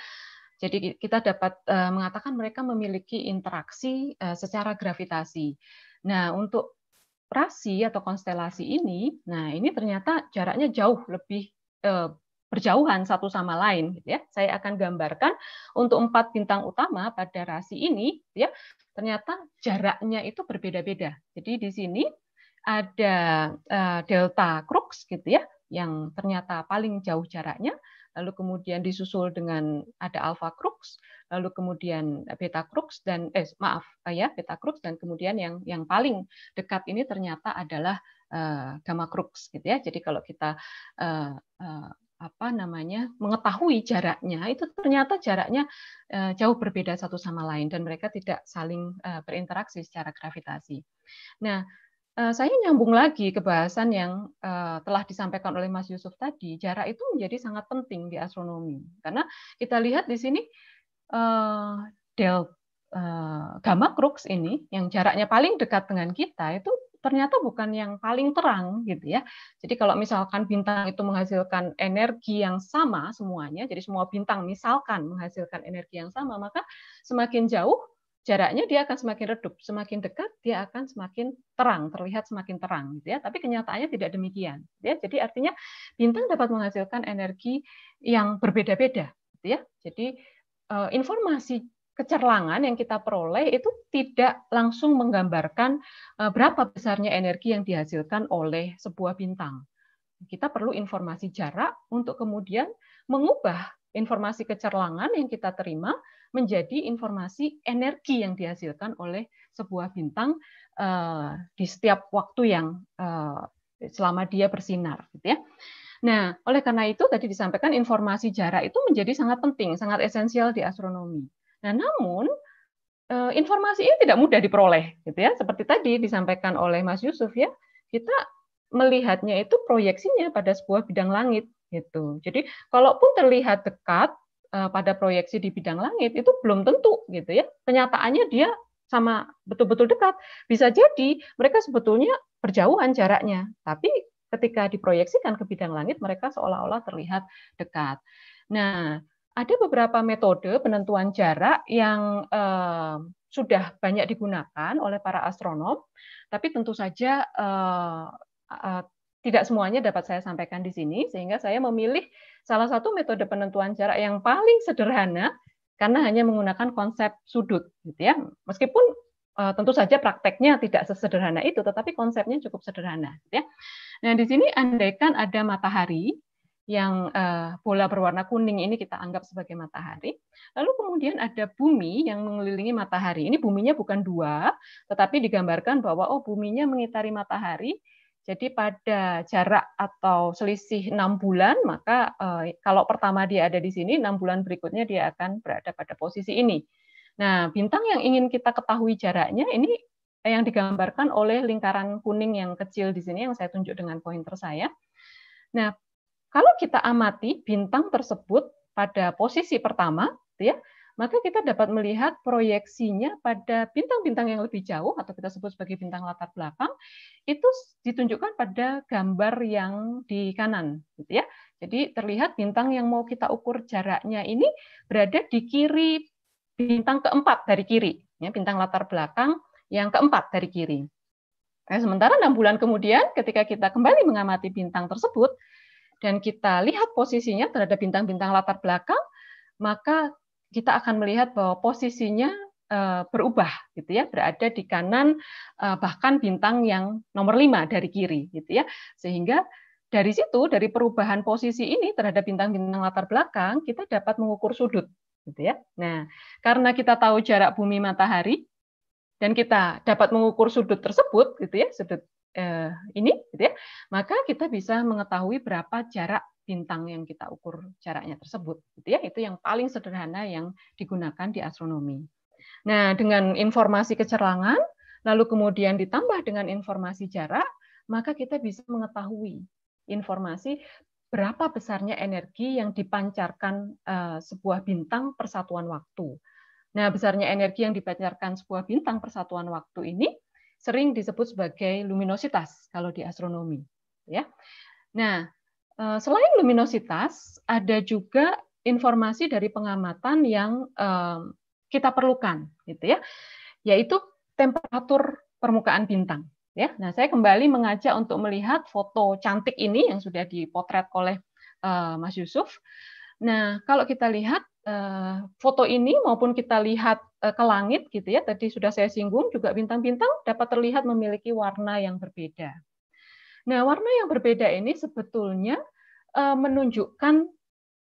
Speaker 2: Jadi kita dapat eh, mengatakan mereka memiliki interaksi eh, secara gravitasi. Nah, untuk rasi atau konstelasi ini, nah ini ternyata jaraknya jauh lebih eh, berjauhan satu sama lain gitu ya. Saya akan gambarkan untuk empat bintang utama pada rasi ini gitu ya. Ternyata jaraknya itu berbeda-beda. Jadi di sini ada eh, delta crux gitu ya yang ternyata paling jauh jaraknya lalu kemudian disusul dengan ada alpha crux lalu kemudian beta crux dan eh maaf eh, ya beta crux dan kemudian yang yang paling dekat ini ternyata adalah eh, gamma crux gitu ya. Jadi kalau kita apa namanya mengetahui jaraknya itu ternyata jaraknya eh, jauh berbeda satu sama lain dan mereka tidak saling eh, berinteraksi secara gravitasi. Nah, eh, saya nyambung lagi ke bahasan yang telah disampaikan oleh Mas Yusuf tadi, jarak itu menjadi sangat penting di astronomi karena kita lihat di sini del gamma crux ini yang jaraknya paling dekat dengan kita itu ternyata bukan yang paling terang gitu ya. Jadi kalau misalkan bintang itu menghasilkan energi yang sama semuanya, jadi semua bintang misalkan menghasilkan energi yang sama, maka semakin jauh jaraknya dia akan semakin redup, semakin dekat dia akan semakin terang, terlihat semakin terang gitu ya. Tapi kenyataannya tidak demikian. Gitu ya. Jadi artinya bintang dapat menghasilkan energi yang berbeda-beda gitu ya. Jadi eh, informasi kecerlangan yang kita peroleh itu tidak langsung menggambarkan eh, berapa besarnya energi yang dihasilkan oleh sebuah bintang. Kita perlu informasi jarak untuk kemudian mengubah informasi kecerlangan yang kita terima menjadi informasi energi yang dihasilkan oleh sebuah bintang eh, di setiap waktu yang eh, selama dia bersinar gitu ya. Nah, oleh karena itu tadi disampaikan informasi jarak itu menjadi sangat penting, sangat esensial di astronomi. Nah, namun eh, informasi ini tidak mudah diperoleh, gitu ya. Seperti tadi disampaikan oleh Mas Yusuf ya, kita melihatnya itu proyeksinya pada sebuah bidang langit, gitu. Jadi, kalaupun terlihat dekat eh, pada proyeksi di bidang langit itu belum tentu gitu ya kenyataannya dia sama betul-betul dekat bisa jadi mereka sebetulnya berjauhan jaraknya tapi ketika diproyeksikan ke bidang langit mereka seolah-olah terlihat dekat nah ada beberapa metode penentuan jarak yang eh, sudah banyak digunakan oleh para astronom, tapi tentu saja eh, eh, tidak semuanya dapat saya sampaikan di sini, sehingga saya memilih salah satu metode penentuan jarak yang paling sederhana karena hanya menggunakan konsep sudut, gitu ya. Meskipun eh, tentu saja prakteknya tidak sesederhana itu, tetapi konsepnya cukup sederhana, gitu ya. Nah, di sini andaikan ada matahari yang eh, bola berwarna kuning ini kita anggap sebagai matahari. Lalu kemudian ada bumi yang mengelilingi matahari. Ini buminya bukan dua, tetapi digambarkan bahwa oh buminya mengitari matahari. Jadi pada jarak atau selisih enam bulan, maka eh, kalau pertama dia ada di sini, enam bulan berikutnya dia akan berada pada posisi ini. Nah, bintang yang ingin kita ketahui jaraknya ini yang digambarkan oleh lingkaran kuning yang kecil di sini yang saya tunjuk dengan pointer saya. Nah, kalau kita amati bintang tersebut pada posisi pertama, gitu ya, maka kita dapat melihat proyeksinya pada bintang-bintang yang lebih jauh atau kita sebut sebagai bintang latar belakang itu ditunjukkan pada gambar yang di kanan gitu ya. Jadi terlihat bintang yang mau kita ukur jaraknya ini berada di kiri bintang keempat dari kiri ya, bintang latar belakang yang keempat dari kiri. Nah, sementara enam bulan kemudian ketika kita kembali mengamati bintang tersebut dan kita lihat posisinya terhadap bintang-bintang latar belakang, maka kita akan melihat bahwa posisinya eh, berubah gitu ya berada di kanan eh, bahkan bintang yang nomor lima dari kiri gitu ya sehingga dari situ dari perubahan posisi ini terhadap bintang-bintang latar belakang kita dapat mengukur sudut gitu ya nah karena kita tahu jarak bumi matahari dan kita dapat mengukur sudut tersebut gitu ya sudut Eh, ini, gitu ya, maka kita bisa mengetahui berapa jarak bintang yang kita ukur jaraknya tersebut, gitu ya. Itu yang paling sederhana yang digunakan di astronomi. Nah, dengan informasi kecerangan, lalu kemudian ditambah dengan informasi jarak, maka kita bisa mengetahui informasi berapa besarnya energi yang dipancarkan eh, sebuah bintang persatuan waktu. Nah, besarnya energi yang dipancarkan sebuah bintang persatuan waktu ini sering disebut sebagai luminositas kalau di astronomi. Ya. Nah, eh, selain luminositas, ada juga informasi dari pengamatan yang eh, kita perlukan, gitu ya, yaitu temperatur permukaan bintang. Ya, nah saya kembali mengajak untuk melihat foto cantik ini yang sudah dipotret oleh eh, Mas Yusuf. Nah, kalau kita lihat eh, foto ini maupun kita lihat eh, ke langit gitu ya, tadi sudah saya singgung juga bintang-bintang dapat terlihat memiliki warna yang berbeda. Nah, warna yang berbeda ini sebetulnya eh, menunjukkan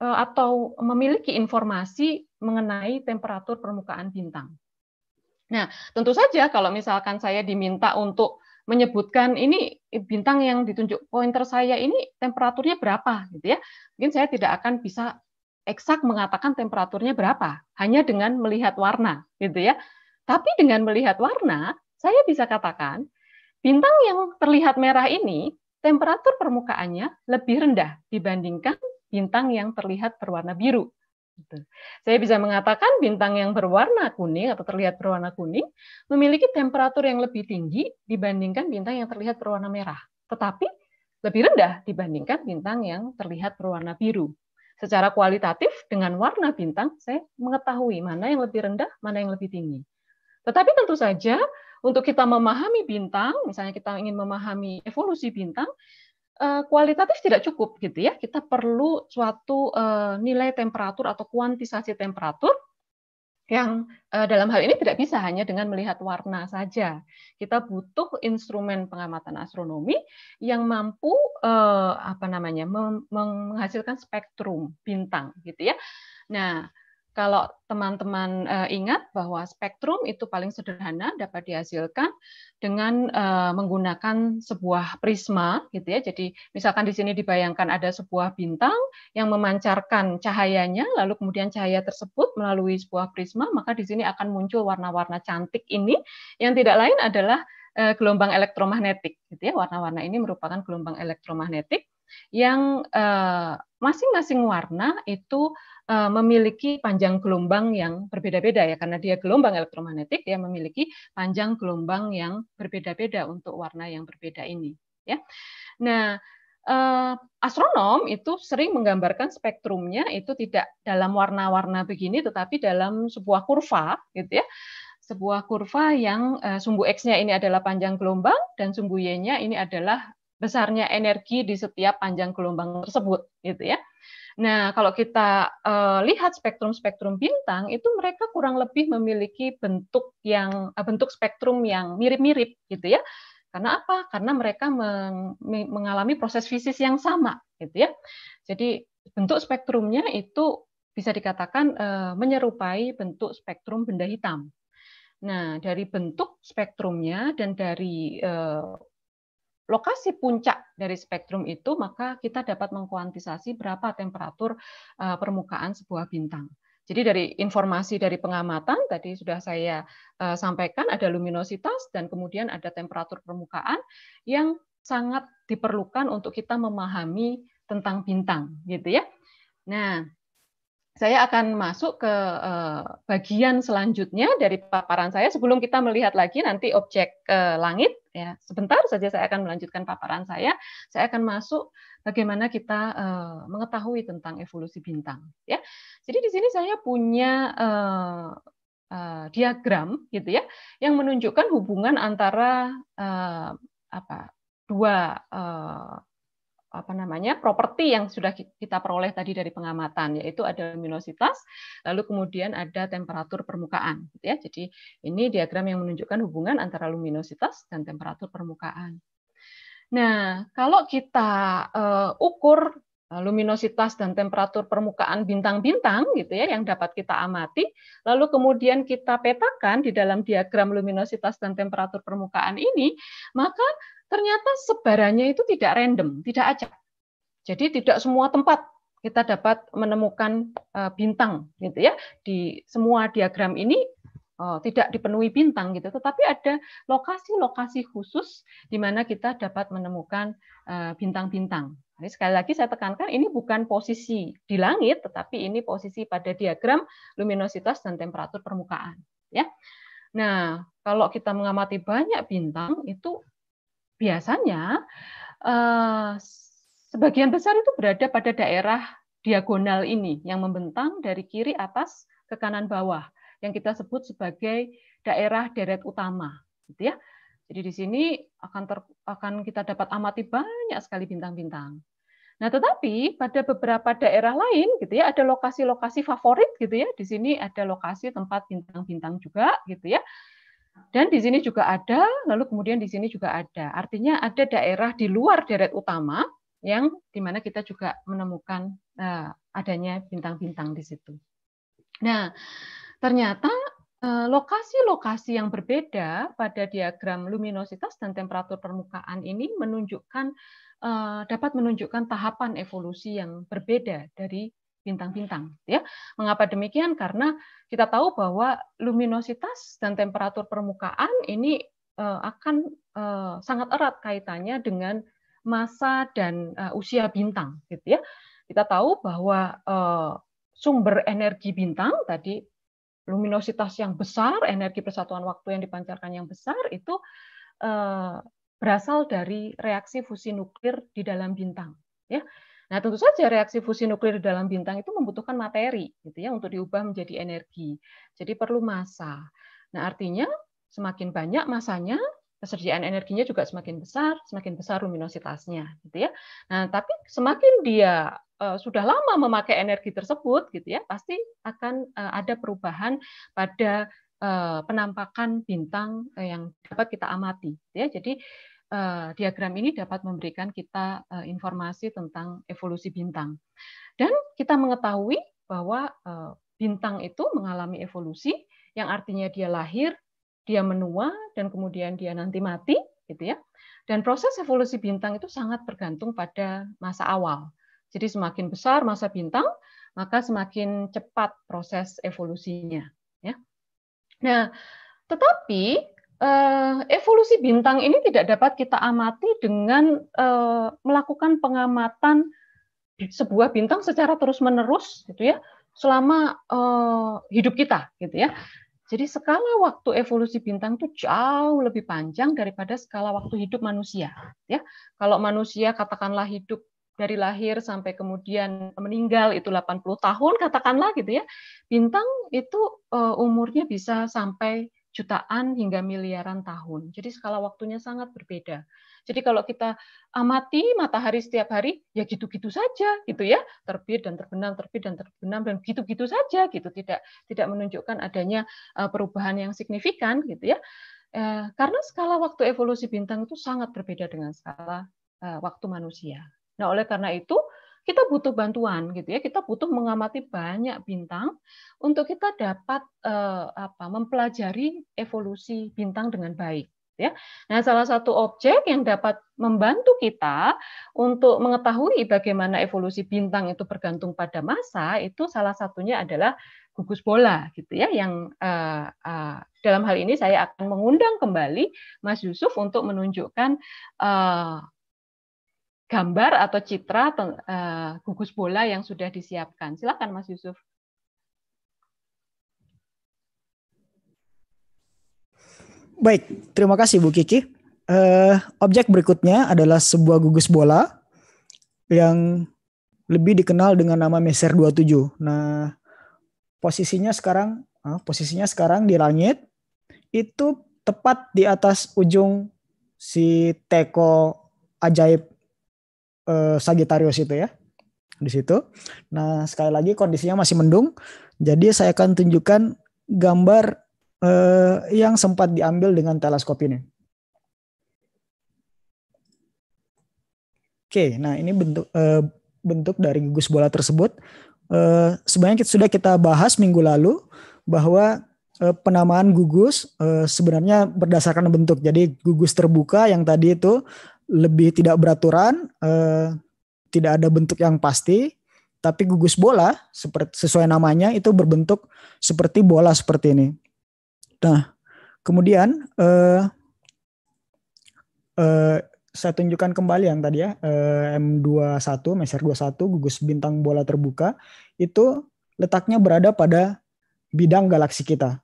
Speaker 2: atau memiliki informasi mengenai temperatur permukaan bintang. Nah, tentu saja kalau misalkan saya diminta untuk menyebutkan ini bintang yang ditunjuk pointer saya ini temperaturnya berapa gitu ya. Mungkin saya tidak akan bisa eksak mengatakan temperaturnya berapa, hanya dengan melihat warna, gitu ya. Tapi dengan melihat warna, saya bisa katakan bintang yang terlihat merah ini temperatur permukaannya lebih rendah dibandingkan bintang yang terlihat berwarna biru. Gitu. Saya bisa mengatakan bintang yang berwarna kuning atau terlihat berwarna kuning memiliki temperatur yang lebih tinggi dibandingkan bintang yang terlihat berwarna merah, tetapi lebih rendah dibandingkan bintang yang terlihat berwarna biru secara kualitatif dengan warna bintang saya mengetahui mana yang lebih rendah, mana yang lebih tinggi. Tetapi tentu saja untuk kita memahami bintang, misalnya kita ingin memahami evolusi bintang, eh, kualitatif tidak cukup gitu ya. Kita perlu suatu eh, nilai temperatur atau kuantisasi temperatur yang uh, dalam hal ini tidak bisa hanya dengan melihat warna saja. Kita butuh instrumen pengamatan astronomi yang mampu uh, apa namanya menghasilkan spektrum bintang gitu ya. Nah, kalau teman-teman uh, ingat bahwa spektrum itu paling sederhana dapat dihasilkan dengan uh, menggunakan sebuah prisma gitu ya. Jadi misalkan di sini dibayangkan ada sebuah bintang yang memancarkan cahayanya lalu kemudian cahaya tersebut melalui sebuah prisma maka di sini akan muncul warna-warna cantik ini yang tidak lain adalah uh, gelombang elektromagnetik gitu ya. Warna-warna ini merupakan gelombang elektromagnetik yang masing-masing uh, masing -masing warna itu uh, memiliki panjang gelombang yang berbeda-beda ya karena dia gelombang elektromagnetik dia memiliki panjang gelombang yang berbeda-beda untuk warna yang berbeda ini ya. Nah, uh, astronom itu sering menggambarkan spektrumnya itu tidak dalam warna-warna begini tetapi dalam sebuah kurva gitu ya sebuah kurva yang uh, sumbu x-nya ini adalah panjang gelombang dan sumbu y-nya ini adalah besarnya energi di setiap panjang gelombang tersebut gitu ya Nah, kalau kita uh, lihat spektrum-spektrum bintang itu mereka kurang lebih memiliki bentuk yang uh, bentuk spektrum yang mirip-mirip gitu ya. Karena apa? Karena mereka meng mengalami proses fisis yang sama gitu ya. Jadi bentuk spektrumnya itu bisa dikatakan uh, menyerupai bentuk spektrum benda hitam. Nah, dari bentuk spektrumnya dan dari uh, lokasi puncak dari spektrum itu, maka kita dapat mengkuantisasi berapa temperatur eh, permukaan sebuah bintang. Jadi dari informasi dari pengamatan tadi sudah saya eh, sampaikan ada luminositas dan kemudian ada temperatur permukaan yang sangat diperlukan untuk kita memahami tentang bintang gitu ya. Nah, saya akan masuk ke eh, bagian selanjutnya dari paparan saya sebelum kita melihat lagi nanti objek uh, langit ya sebentar saja saya akan melanjutkan paparan saya saya akan masuk bagaimana kita eh, mengetahui tentang evolusi bintang ya jadi di sini saya punya uh, uh, diagram gitu ya yang menunjukkan hubungan antara uh, apa dua uh, apa namanya properti yang sudah kita peroleh tadi dari pengamatan yaitu ada luminositas lalu kemudian ada temperatur permukaan gitu ya jadi ini diagram yang menunjukkan hubungan antara luminositas dan temperatur permukaan nah kalau kita uh, ukur eh, luminositas dan temperatur permukaan bintang-bintang gitu ya yang dapat kita amati lalu kemudian kita petakan di dalam diagram luminositas dan temperatur permukaan ini maka ternyata sebarannya itu tidak random, tidak acak. Jadi tidak semua tempat kita dapat menemukan eh, bintang gitu ya. Di semua diagram ini eh, tidak dipenuhi bintang gitu, tetapi ada lokasi-lokasi khusus di mana kita dapat menemukan eh, bintang-bintang. Jadi sekali lagi saya tekankan ini bukan posisi di langit, tetapi ini posisi pada diagram luminositas dan temperatur permukaan. Ya, nah kalau kita mengamati banyak bintang itu biasanya eh, sebagian besar itu berada pada daerah diagonal ini yang membentang dari kiri atas ke kanan bawah yang kita sebut sebagai daerah deret utama gitu ya. Jadi di sini akan ter, akan kita dapat amati banyak sekali bintang-bintang. Nah, tetapi pada beberapa daerah lain gitu ya ada lokasi-lokasi favorit gitu ya. Di sini ada lokasi tempat bintang-bintang juga gitu ya. Dan di sini juga ada, lalu kemudian di sini juga ada. Artinya ada daerah di luar deret utama yang di mana kita juga menemukan uh, adanya bintang-bintang di situ. Nah, ternyata eh, lokasi-lokasi yang berbeda pada diagram luminositas dan temperatur permukaan ini menunjukkan eh, dapat menunjukkan tahapan evolusi yang berbeda dari bintang-bintang ya. Mengapa demikian? Karena kita tahu bahwa luminositas dan temperatur permukaan ini eh, akan eh, sangat erat kaitannya dengan masa dan eh, usia bintang gitu ya. Kita tahu bahwa sumber energi bintang tadi luminositas yang besar, energi persatuan waktu yang dipancarkan yang besar itu berasal dari reaksi fusi nuklir di dalam bintang ya. Nah, tentu saja reaksi fusi nuklir dalam bintang itu membutuhkan materi gitu ya untuk diubah menjadi energi. Jadi perlu massa. Nah, artinya semakin banyak masanya, kesediaan energinya juga semakin besar, semakin besar luminositasnya gitu ya. Nah, tapi semakin dia eh, sudah lama memakai energi tersebut gitu ya, pasti akan eh, ada perubahan pada eh, penampakan bintang yang dapat kita amati. Gitu ya, jadi Eh, diagram ini dapat memberikan kita eh, informasi tentang evolusi bintang. Dan kita mengetahui bahwa eh, bintang itu mengalami evolusi yang artinya dia lahir, dia menua dan kemudian dia nanti mati gitu ya. Dan proses evolusi bintang itu sangat bergantung pada masa awal. Jadi semakin besar masa bintang, maka semakin cepat proses evolusinya ya. Nah, tetapi Eh, evolusi bintang ini tidak dapat kita amati dengan eh, melakukan pengamatan sebuah bintang secara terus-menerus gitu ya selama eh, hidup kita gitu ya. Jadi skala waktu evolusi bintang itu jauh lebih panjang daripada skala waktu hidup manusia ya. Kalau manusia katakanlah hidup dari lahir sampai kemudian meninggal itu 80 tahun katakanlah gitu ya. Bintang itu umurnya bisa sampai jutaan hingga miliaran tahun. Jadi skala waktunya sangat berbeda. Jadi kalau kita amati ah, matahari setiap hari, ya gitu-gitu saja, gitu ya, terbit dan terbenam, terbit dan terbenam dan gitu-gitu saja, gitu tidak tidak menunjukkan adanya eh, perubahan yang signifikan, gitu ya. Eh, karena skala waktu evolusi bintang itu sangat berbeda dengan skala eh, waktu manusia. Nah, oleh karena itu kita butuh bantuan gitu ya kita butuh mengamati banyak bintang untuk kita dapat uh, apa mempelajari evolusi bintang dengan baik ya nah salah satu objek yang dapat membantu kita untuk mengetahui bagaimana evolusi bintang itu bergantung pada masa itu salah satunya adalah gugus bola gitu ya yang uh, uh, dalam hal ini saya akan mengundang kembali Mas Yusuf untuk menunjukkan uh, gambar atau citra eh, gugus bola yang sudah disiapkan. Silakan Mas Yusuf.
Speaker 4: Baik, terima kasih Bu Kiki. Uh, objek berikutnya adalah sebuah gugus bola yang lebih dikenal dengan nama Meser 27. Nah, posisinya sekarang uh, posisinya sekarang di langit itu tepat di atas ujung si teko ajaib eh, Sagittarius itu ya di situ. Nah sekali lagi kondisinya masih mendung, jadi saya akan tunjukkan gambar eh, yang sempat diambil dengan teleskop ini. Oke, nah ini bentuk eh, bentuk dari gugus bola tersebut. Eh, sebenarnya kita, sudah kita bahas minggu lalu bahwa eh, penamaan gugus eh, sebenarnya berdasarkan bentuk. Jadi gugus terbuka yang tadi itu lebih tidak beraturan, eh, tidak ada bentuk yang pasti, tapi gugus bola seperti sesuai namanya itu berbentuk seperti bola seperti ini. Nah, kemudian eh, eh, saya tunjukkan kembali yang tadi ya eh, M21 meser 21 gugus bintang bola terbuka itu letaknya berada pada bidang galaksi kita.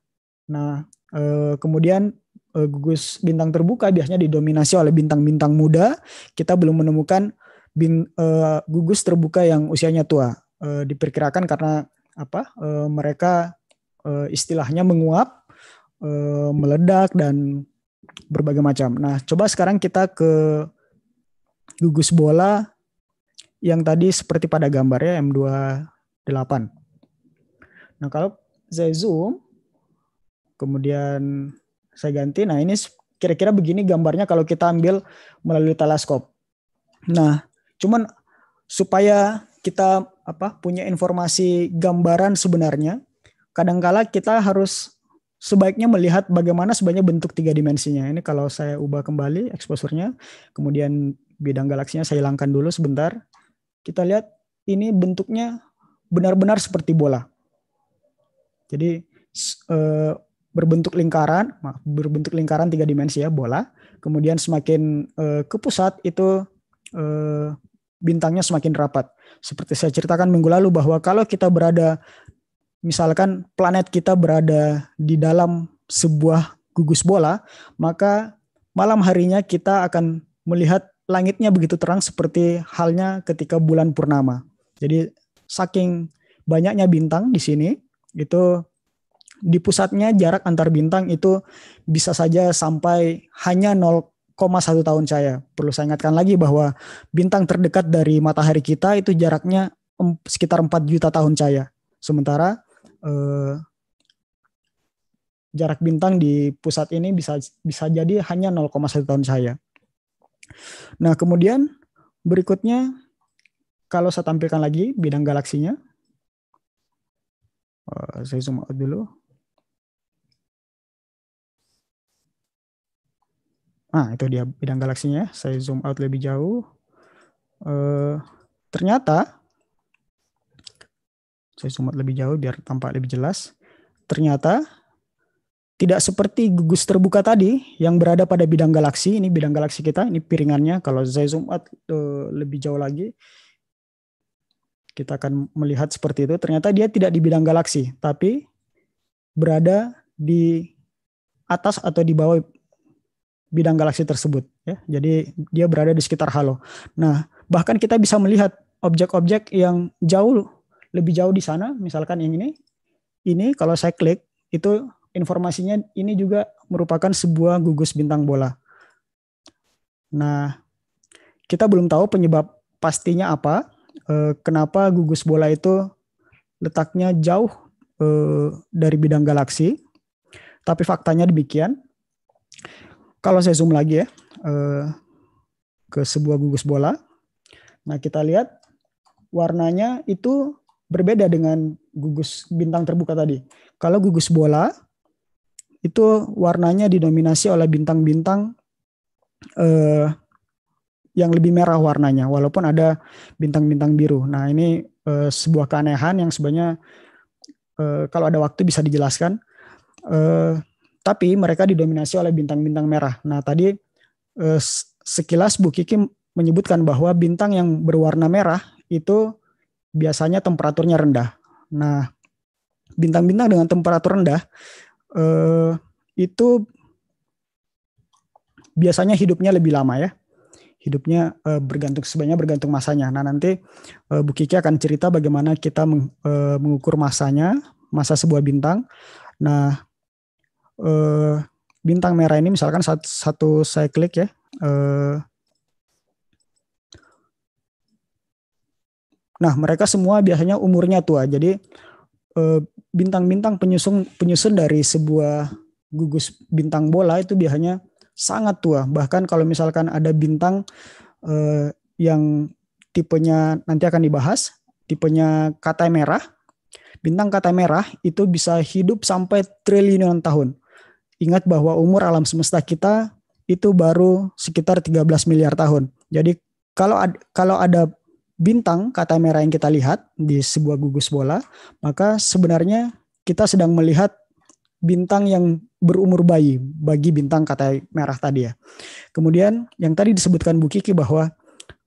Speaker 4: Nah, eh, kemudian Eh, gugus bintang terbuka biasanya didominasi oleh bintang-bintang muda. Kita belum menemukan bin, uh, gugus terbuka yang usianya tua. Uh, diperkirakan karena apa? Uh, mereka uh, istilahnya menguap, uh, meledak dan berbagai macam. Nah, coba sekarang kita ke gugus bola yang tadi seperti pada gambarnya M28. Nah, kalau saya zoom kemudian saya ganti. Nah, ini kira-kira begini gambarnya kalau kita ambil melalui teleskop. Nah, cuman supaya kita apa punya informasi gambaran sebenarnya, kadangkala kita harus sebaiknya melihat bagaimana sebenarnya bentuk tiga dimensinya. Ini kalau saya ubah kembali eksposurnya, kemudian bidang galaksinya saya hilangkan dulu sebentar. Kita lihat ini bentuknya benar-benar seperti bola. Jadi eh, berbentuk lingkaran, maaf, berbentuk lingkaran tiga dimensi ya bola. Kemudian semakin uh, ke pusat itu uh, bintangnya semakin rapat. Seperti saya ceritakan minggu lalu bahwa kalau kita berada misalkan planet kita berada di dalam sebuah gugus bola, maka malam harinya kita akan melihat langitnya begitu terang seperti halnya ketika bulan purnama. Jadi saking banyaknya bintang di sini itu di pusatnya jarak antar bintang itu bisa saja sampai hanya 0,1 tahun cahaya. Perlu saya ingatkan lagi bahwa bintang terdekat dari matahari kita itu jaraknya sekitar 4 juta tahun cahaya. Sementara eh, jarak bintang di pusat ini bisa bisa jadi hanya 0,1 tahun cahaya. Nah, kemudian berikutnya kalau saya tampilkan lagi bidang galaksinya. Eh, saya zoom out dulu. Nah, itu dia bidang galaksinya. Saya zoom out lebih jauh. Uh, ternyata, saya zoom out lebih jauh biar tampak lebih jelas. Ternyata tidak seperti gugus terbuka tadi yang berada pada bidang galaksi. Ini bidang galaksi kita, ini piringannya. Kalau saya zoom out uh, lebih jauh lagi, kita akan melihat seperti itu. Ternyata dia tidak di bidang galaksi, tapi berada di atas atau di bawah bidang galaksi tersebut ya. Jadi dia berada di sekitar halo. Nah, bahkan kita bisa melihat objek-objek yang jauh lebih jauh di sana, misalkan yang ini. Ini kalau saya klik itu informasinya ini juga merupakan sebuah gugus bintang bola. Nah, kita belum tahu penyebab pastinya apa, eh, kenapa gugus bola itu letaknya jauh eh, dari bidang galaksi. Tapi faktanya demikian. Kalau saya zoom lagi ya eh, ke sebuah gugus bola. Nah, kita lihat warnanya itu berbeda dengan gugus bintang terbuka tadi. Kalau gugus bola itu warnanya didominasi oleh bintang-bintang eh, yang lebih merah warnanya, walaupun ada bintang-bintang biru. Nah, ini eh, sebuah keanehan yang sebenarnya eh, kalau ada waktu bisa dijelaskan. Eh, tapi mereka didominasi oleh bintang-bintang merah. Nah, tadi eh, sekilas Bu Kiki menyebutkan bahwa bintang yang berwarna merah itu biasanya temperaturnya rendah. Nah, bintang-bintang dengan temperatur rendah eh, itu biasanya hidupnya lebih lama ya. Hidupnya eh, bergantung sebenarnya bergantung masanya. Nah, nanti eh, Bu Kiki akan cerita bagaimana kita meng, eh, mengukur masanya, masa sebuah bintang. Nah, Eh, bintang merah ini misalkan satu, satu saya klik ya. Eh, nah, mereka semua biasanya umurnya tua. Jadi eh, bintang-bintang penyusun penyusun dari sebuah gugus bintang bola itu biasanya sangat tua. Bahkan kalau misalkan ada bintang yang tipenya nanti akan dibahas, tipenya kata merah, bintang kata merah itu bisa hidup sampai triliunan tahun. Ingat bahwa umur alam semesta kita itu baru sekitar 13 miliar tahun. Jadi kalau ad, kalau ada bintang kata merah yang kita lihat di sebuah gugus bola, maka sebenarnya kita sedang melihat bintang yang berumur bayi bagi bintang kata merah tadi ya. Kemudian yang tadi disebutkan Bu Kiki bahwa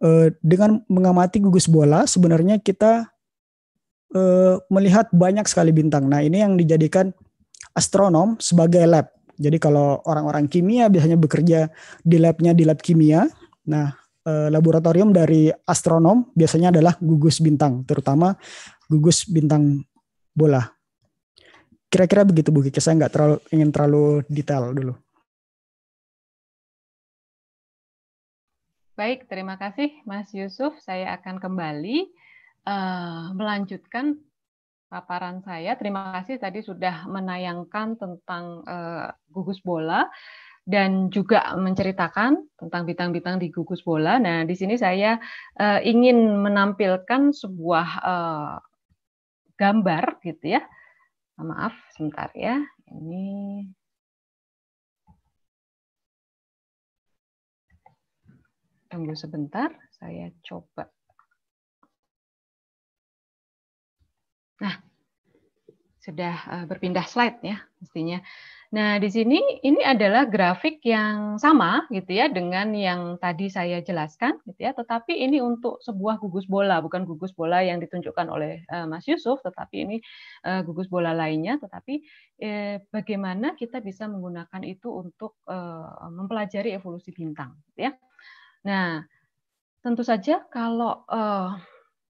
Speaker 4: eh, dengan mengamati gugus bola sebenarnya kita eh, melihat banyak sekali bintang. Nah, ini yang dijadikan astronom sebagai lab. Jadi kalau orang-orang kimia biasanya bekerja di labnya di lab kimia. Nah, eh, laboratorium dari astronom biasanya adalah gugus bintang, terutama gugus bintang bola. Kira-kira begitu Bu Kiki, saya nggak terlalu ingin terlalu detail dulu.
Speaker 2: Baik, terima kasih Mas Yusuf. Saya akan kembali uh, melanjutkan paparan saya. Terima kasih tadi sudah menayangkan tentang uh, gugus bola dan juga menceritakan tentang bintang-bintang di gugus bola. Nah, di sini saya uh, ingin menampilkan sebuah uh, gambar gitu ya. Ah, maaf, sebentar ya. Ini tunggu sebentar, saya coba Nah, sudah eh, berpindah slide ya mestinya. Nah, di sini ini adalah grafik yang sama gitu ya dengan yang tadi saya jelaskan gitu ya, tetapi ini untuk sebuah gugus bola, bukan gugus bola yang ditunjukkan oleh eh, Mas Yusuf, tetapi ini eh, gugus bola lainnya, tetapi bagaimana kita bisa menggunakan itu untuk mempelajari evolusi bintang gitu ya. Nah, tentu saja kalau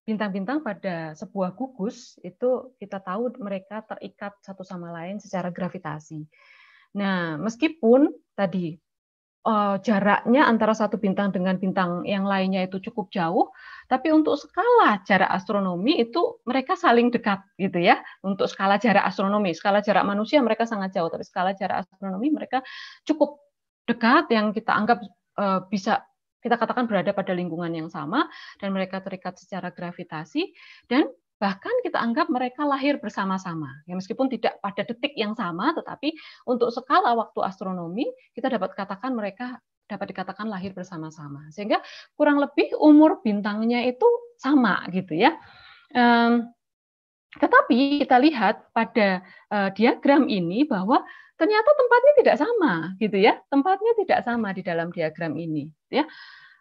Speaker 2: bintang-bintang pada sebuah gugus itu kita tahu mereka terikat satu sama lain secara gravitasi. Nah, meskipun tadi uh, jaraknya antara satu bintang dengan bintang yang lainnya itu cukup jauh, tapi untuk skala jarak astronomi itu mereka saling dekat gitu ya. Untuk skala jarak astronomi, skala jarak manusia mereka sangat jauh, tapi skala jarak astronomi mereka cukup dekat yang kita anggap uh, bisa kita katakan berada pada lingkungan yang sama dan mereka terikat secara gravitasi dan bahkan kita anggap mereka lahir bersama-sama ya meskipun tidak pada detik yang sama tetapi untuk skala waktu astronomi kita dapat katakan mereka dapat dikatakan lahir bersama-sama sehingga kurang lebih umur bintangnya itu sama gitu ya tetapi kita lihat pada eh, diagram ini bahwa ternyata tempatnya tidak sama gitu ya tempatnya tidak sama di dalam diagram ini ya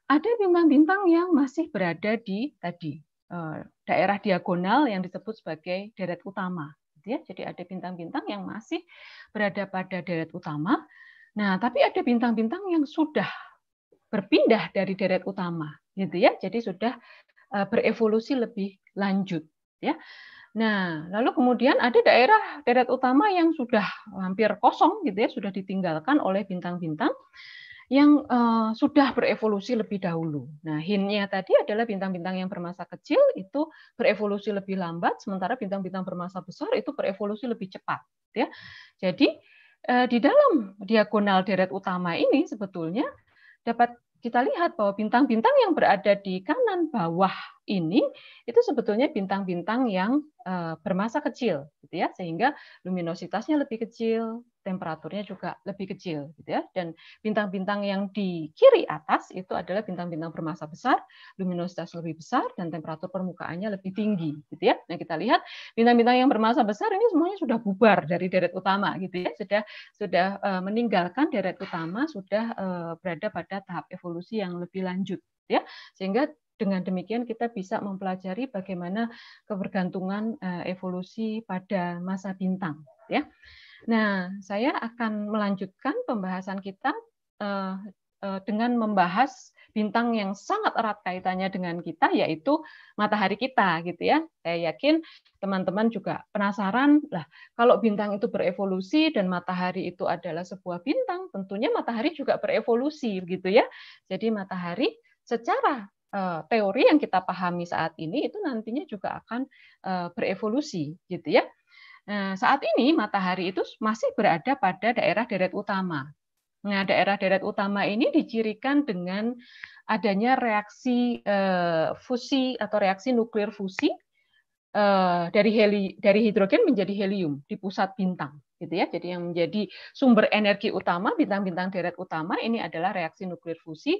Speaker 2: ada bintang-bintang yang masih berada di tadi eh, daerah diagonal yang disebut sebagai deret utama gitu ya jadi ada bintang-bintang yang masih berada pada deret utama nah tapi ada bintang-bintang yang sudah berpindah dari deret utama gitu ya jadi sudah eh, berevolusi lebih lanjut ya Nah, lalu kemudian ada daerah deret utama yang sudah hampir kosong gitu ya, sudah ditinggalkan oleh bintang-bintang yang uh, sudah berevolusi lebih dahulu. Nah, hintnya tadi adalah bintang-bintang yang bermasa kecil itu berevolusi lebih lambat, sementara bintang-bintang bermasa besar itu berevolusi lebih cepat. Gitu ya, jadi uh, di dalam diagonal deret utama ini sebetulnya dapat kita lihat bahwa bintang-bintang yang berada di kanan bawah ini itu sebetulnya bintang-bintang yang uh, bermasa kecil gitu ya sehingga luminositasnya lebih kecil temperaturnya juga lebih kecil gitu ya dan bintang-bintang yang di kiri atas itu adalah bintang-bintang bermasa besar luminositas lebih besar dan temperatur permukaannya lebih tinggi gitu ya nah kita lihat bintang-bintang yang bermasa besar ini semuanya sudah bubar dari deret utama gitu ya sudah sudah uh, meninggalkan deret utama sudah uh, berada pada tahap evolusi yang lebih lanjut gitu ya sehingga dengan demikian kita bisa mempelajari bagaimana kebergantungan eh, evolusi pada masa bintang ya. Nah, saya akan melanjutkan pembahasan kita eh, eh, dengan membahas bintang yang sangat erat kaitannya dengan kita yaitu matahari kita gitu ya. Saya yakin teman-teman juga penasaran lah kalau bintang itu berevolusi dan matahari itu adalah sebuah bintang, tentunya matahari juga berevolusi gitu ya. Jadi matahari secara Eh, teori yang kita pahami saat ini itu nantinya juga akan eh, berevolusi gitu ya. Nah, saat ini matahari itu masih berada pada daerah deret utama. Nah, daerah deret utama ini dicirikan dengan adanya reaksi eh, fusi atau reaksi nuklir fusi dari heli dari hidrogen menjadi helium di pusat bintang gitu ya. Jadi yang menjadi sumber energi utama bintang-bintang deret utama ini adalah reaksi nuklir fusi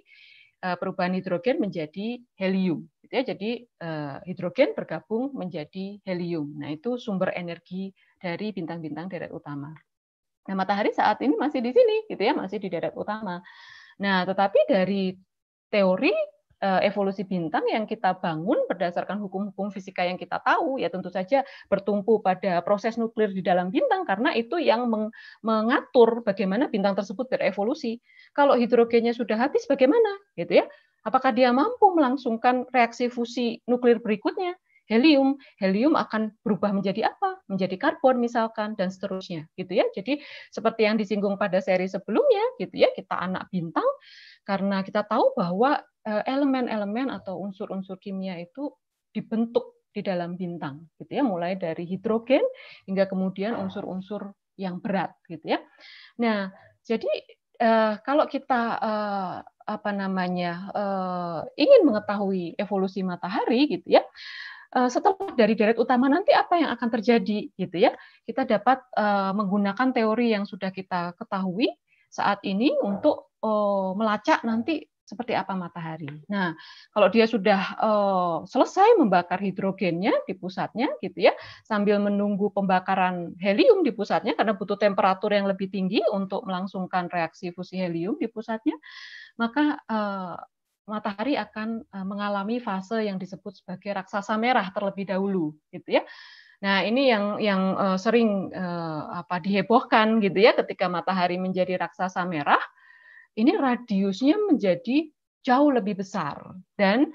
Speaker 2: Eh, perubahan hidrogen menjadi helium. Gitu ya. Jadi eh, hidrogen bergabung menjadi helium. Nah itu sumber energi dari bintang-bintang deret utama. Nah matahari saat ini masih di sini, gitu ya, masih di deret utama. Nah tetapi dari teori Eh, evolusi bintang yang kita bangun berdasarkan hukum-hukum fisika yang kita tahu ya tentu saja bertumpu pada proses nuklir di dalam bintang karena itu yang mengatur bagaimana bintang tersebut berevolusi. Kalau hidrogennya sudah habis bagaimana? Gitu ya. Apakah dia mampu melangsungkan reaksi fusi nuklir berikutnya? helium, helium akan berubah menjadi apa? Menjadi karbon misalkan dan seterusnya gitu ya. Jadi seperti yang disinggung pada seri sebelumnya gitu ya, kita anak bintang karena kita tahu bahwa eh, elemen-elemen atau unsur-unsur kimia itu dibentuk di dalam bintang gitu ya mulai dari hidrogen hingga kemudian unsur-unsur yang berat gitu ya nah jadi eh, kalau kita eh, apa namanya ingin mengetahui evolusi matahari gitu ya setelah dari deret utama nanti apa yang akan terjadi gitu ya kita dapat menggunakan teori yang sudah kita ketahui saat ini untuk oh, melacak nanti seperti apa matahari. Nah, kalau dia sudah uh, selesai membakar hidrogennya di pusatnya, gitu ya, sambil menunggu pembakaran helium di pusatnya, karena butuh temperatur yang lebih tinggi untuk melangsungkan reaksi fusi helium di pusatnya, maka uh, matahari akan uh, mengalami fase yang disebut sebagai raksasa merah terlebih dahulu, gitu ya. Nah, ini yang yang uh, sering uh, apa dihebohkan gitu ya ketika matahari menjadi raksasa merah, ini radiusnya menjadi jauh lebih besar dan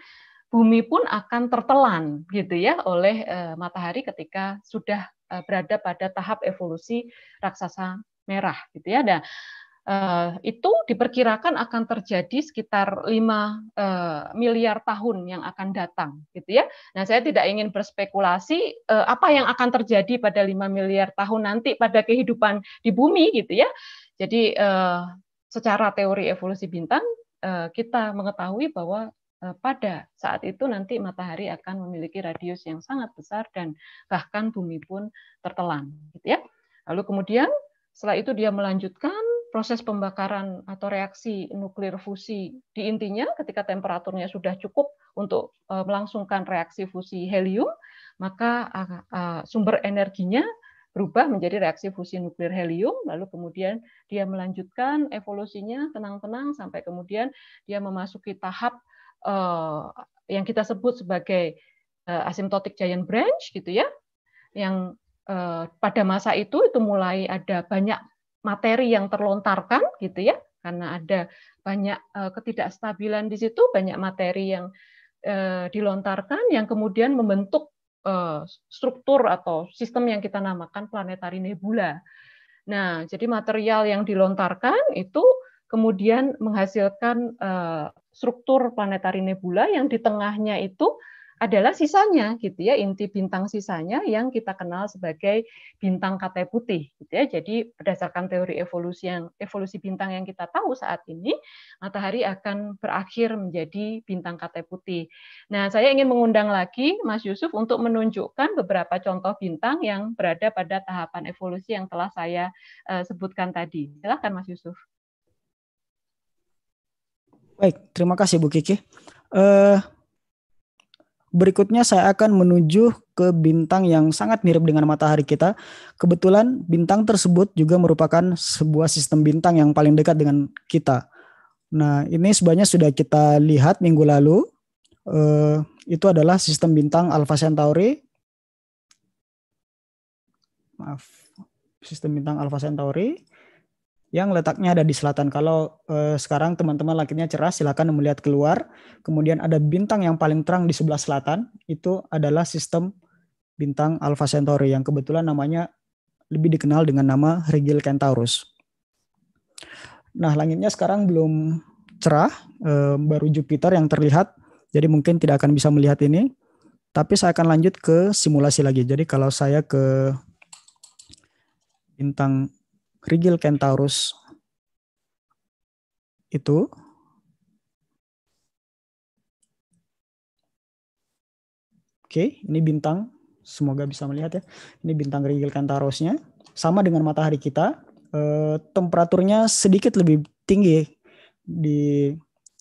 Speaker 2: bumi pun akan tertelan gitu ya oleh uh, matahari ketika sudah uh, berada pada tahap evolusi raksasa merah gitu ya. Nah, Uh, itu diperkirakan akan terjadi sekitar 5 uh, miliar tahun yang akan datang gitu ya. Nah, saya tidak ingin berspekulasi uh, apa yang akan terjadi pada 5 miliar tahun nanti pada kehidupan di bumi gitu ya. Jadi uh, secara teori evolusi bintang eh, kita mengetahui bahwa eh, pada saat itu nanti matahari akan memiliki radius yang sangat besar dan bahkan bumi pun tertelan gitu ya. Lalu kemudian setelah itu dia melanjutkan proses pembakaran atau reaksi nuklir fusi di intinya ketika temperaturnya sudah cukup untuk eh, melangsungkan reaksi fusi helium maka sumber energinya berubah menjadi reaksi fusi nuklir helium, lalu kemudian dia melanjutkan evolusinya tenang-tenang sampai kemudian dia memasuki tahap eh, yang kita sebut sebagai uh, asymptotic giant branch gitu ya, yang eh, pada masa itu itu mulai ada banyak materi yang terlontarkan gitu ya, karena ada banyak ketidakstabilan di situ, banyak materi yang dilontarkan yang kemudian membentuk Eh, struktur atau sistem yang kita namakan planetari nebula. Nah, jadi material yang dilontarkan itu kemudian menghasilkan eh, struktur planetari nebula yang di tengahnya itu adalah sisanya gitu ya inti bintang sisanya yang kita kenal sebagai bintang katai putih gitu ya jadi berdasarkan teori evolusi yang evolusi bintang yang kita tahu saat ini matahari akan berakhir menjadi bintang katai putih nah saya ingin mengundang lagi Mas Yusuf untuk menunjukkan beberapa contoh bintang yang berada pada tahapan evolusi yang telah saya uh, sebutkan tadi silahkan Mas Yusuf
Speaker 4: Baik, terima kasih Bu Kiki. Uh, Berikutnya saya akan menuju ke bintang yang sangat mirip dengan matahari kita. Kebetulan bintang tersebut juga merupakan sebuah sistem bintang yang paling dekat dengan kita. Nah, ini sebenarnya sudah kita lihat minggu lalu. Uh, itu adalah sistem bintang Alpha Centauri. Maaf, sistem bintang Alpha Centauri yang letaknya ada di selatan. Kalau eh, sekarang teman-teman langitnya cerah, silakan melihat keluar. Kemudian ada bintang yang paling terang di sebelah selatan, itu adalah sistem bintang Alpha Centauri yang kebetulan namanya lebih dikenal dengan nama Rigel Centaurus. Nah, langitnya sekarang belum cerah, eh, baru Jupiter yang terlihat. Jadi mungkin tidak akan bisa melihat ini. Tapi saya akan lanjut ke simulasi lagi. Jadi kalau saya ke bintang Rigel Kentaurus itu Oke, ini bintang. Semoga bisa melihat ya. Ini bintang Rigel Centaurusnya sama dengan matahari kita. E, temperaturnya sedikit lebih tinggi di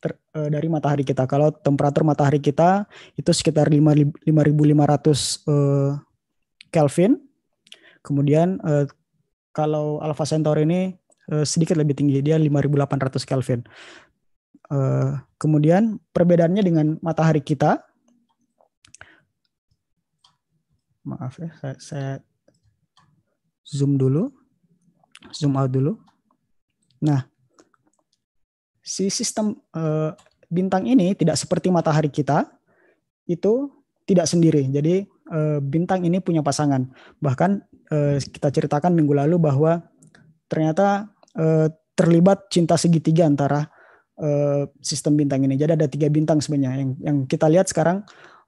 Speaker 4: ter, e, dari matahari kita. Kalau temperatur matahari kita itu sekitar 5.500 e, eh, Kelvin. Kemudian e, kalau Alpha Centauri ini uh, sedikit lebih tinggi, dia 5800 Kelvin. Uh, kemudian perbedaannya dengan matahari kita, maaf ya, saya, saya zoom dulu, zoom out dulu. Nah, si sistem uh, bintang ini tidak seperti matahari kita, itu tidak sendiri. Jadi bintang ini punya pasangan. Bahkan eh, kita ceritakan minggu lalu bahwa ternyata eh, terlibat cinta segitiga antara eh, sistem bintang ini. Jadi ada tiga bintang sebenarnya yang yang kita lihat sekarang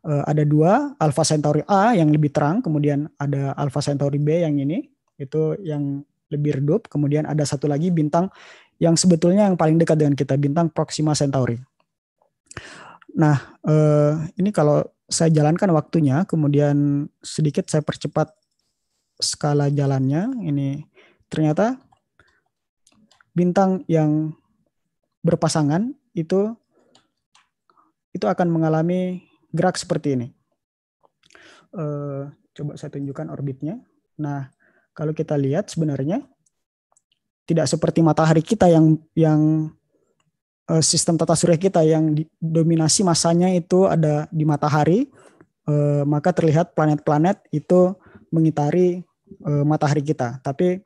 Speaker 4: eh, ada dua Alpha Centauri A yang lebih terang, kemudian ada Alpha Centauri B yang ini itu yang lebih redup, kemudian ada satu lagi bintang yang sebetulnya yang paling dekat dengan kita bintang Proxima Centauri. Nah, eh, ini kalau saya jalankan waktunya, kemudian sedikit saya percepat skala jalannya ini ternyata bintang yang berpasangan itu itu akan mengalami gerak seperti ini. Uh, coba saya tunjukkan orbitnya. Nah, kalau kita lihat sebenarnya tidak seperti matahari kita yang yang eh, sistem tata surya kita yang di, dominasi masanya itu ada di matahari, eh, maka terlihat planet-planet itu mengitari uh, matahari kita. Tapi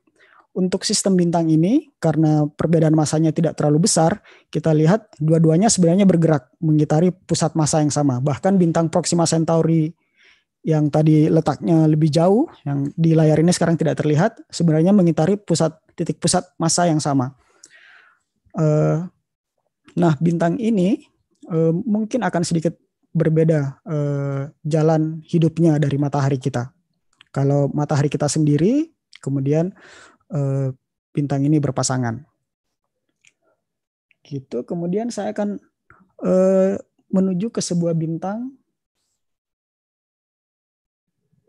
Speaker 4: untuk sistem bintang ini karena perbedaan masanya tidak terlalu besar, kita lihat dua-duanya sebenarnya bergerak mengitari pusat masa yang sama. Bahkan bintang Proxima Centauri yang tadi letaknya lebih jauh yang di layar ini sekarang tidak terlihat sebenarnya mengitari pusat titik pusat masa yang sama. Uh, nah, bintang ini uh, mungkin akan sedikit berbeda uh, jalan hidupnya dari matahari kita. Kalau matahari kita sendiri, kemudian eh, bintang ini berpasangan. Gitu. Kemudian saya akan eh, menuju ke sebuah bintang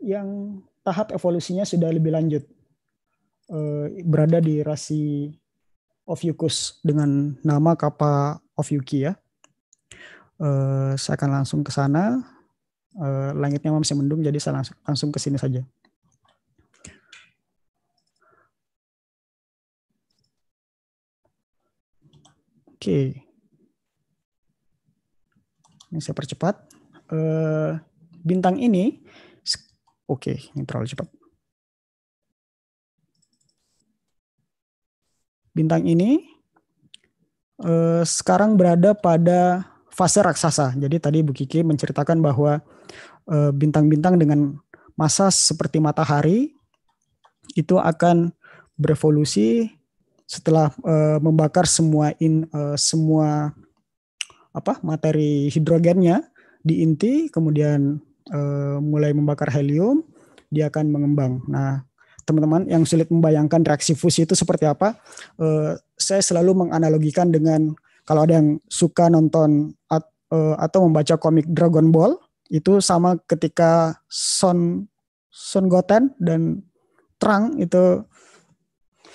Speaker 4: yang tahap evolusinya sudah lebih lanjut. Eh, berada di rasi Ophiuchus dengan nama Kappa Ophiuchi ya. Saya akan langsung ke sana eh, langitnya masih mendung jadi saya langsung langsung ke sini saja. Oke. Okay. Ini saya percepat. Eh, bintang ini oke, okay, ini terlalu cepat. Bintang ini eh, sekarang berada pada fase raksasa. Jadi tadi Bu Kiki menceritakan bahwa eh, bintang-bintang dengan massa seperti matahari itu akan berevolusi setelah eh, membakar semua in eh, semua apa materi hidrogennya di inti kemudian mulai membakar helium dia akan mengembang. Nah, teman-teman yang sulit membayangkan reaksi fusi itu seperti apa, saya selalu menganalogikan dengan kalau ada yang suka nonton at, uh, atau membaca komik Dragon Ball, itu sama ketika Son Son Goten dan Trang itu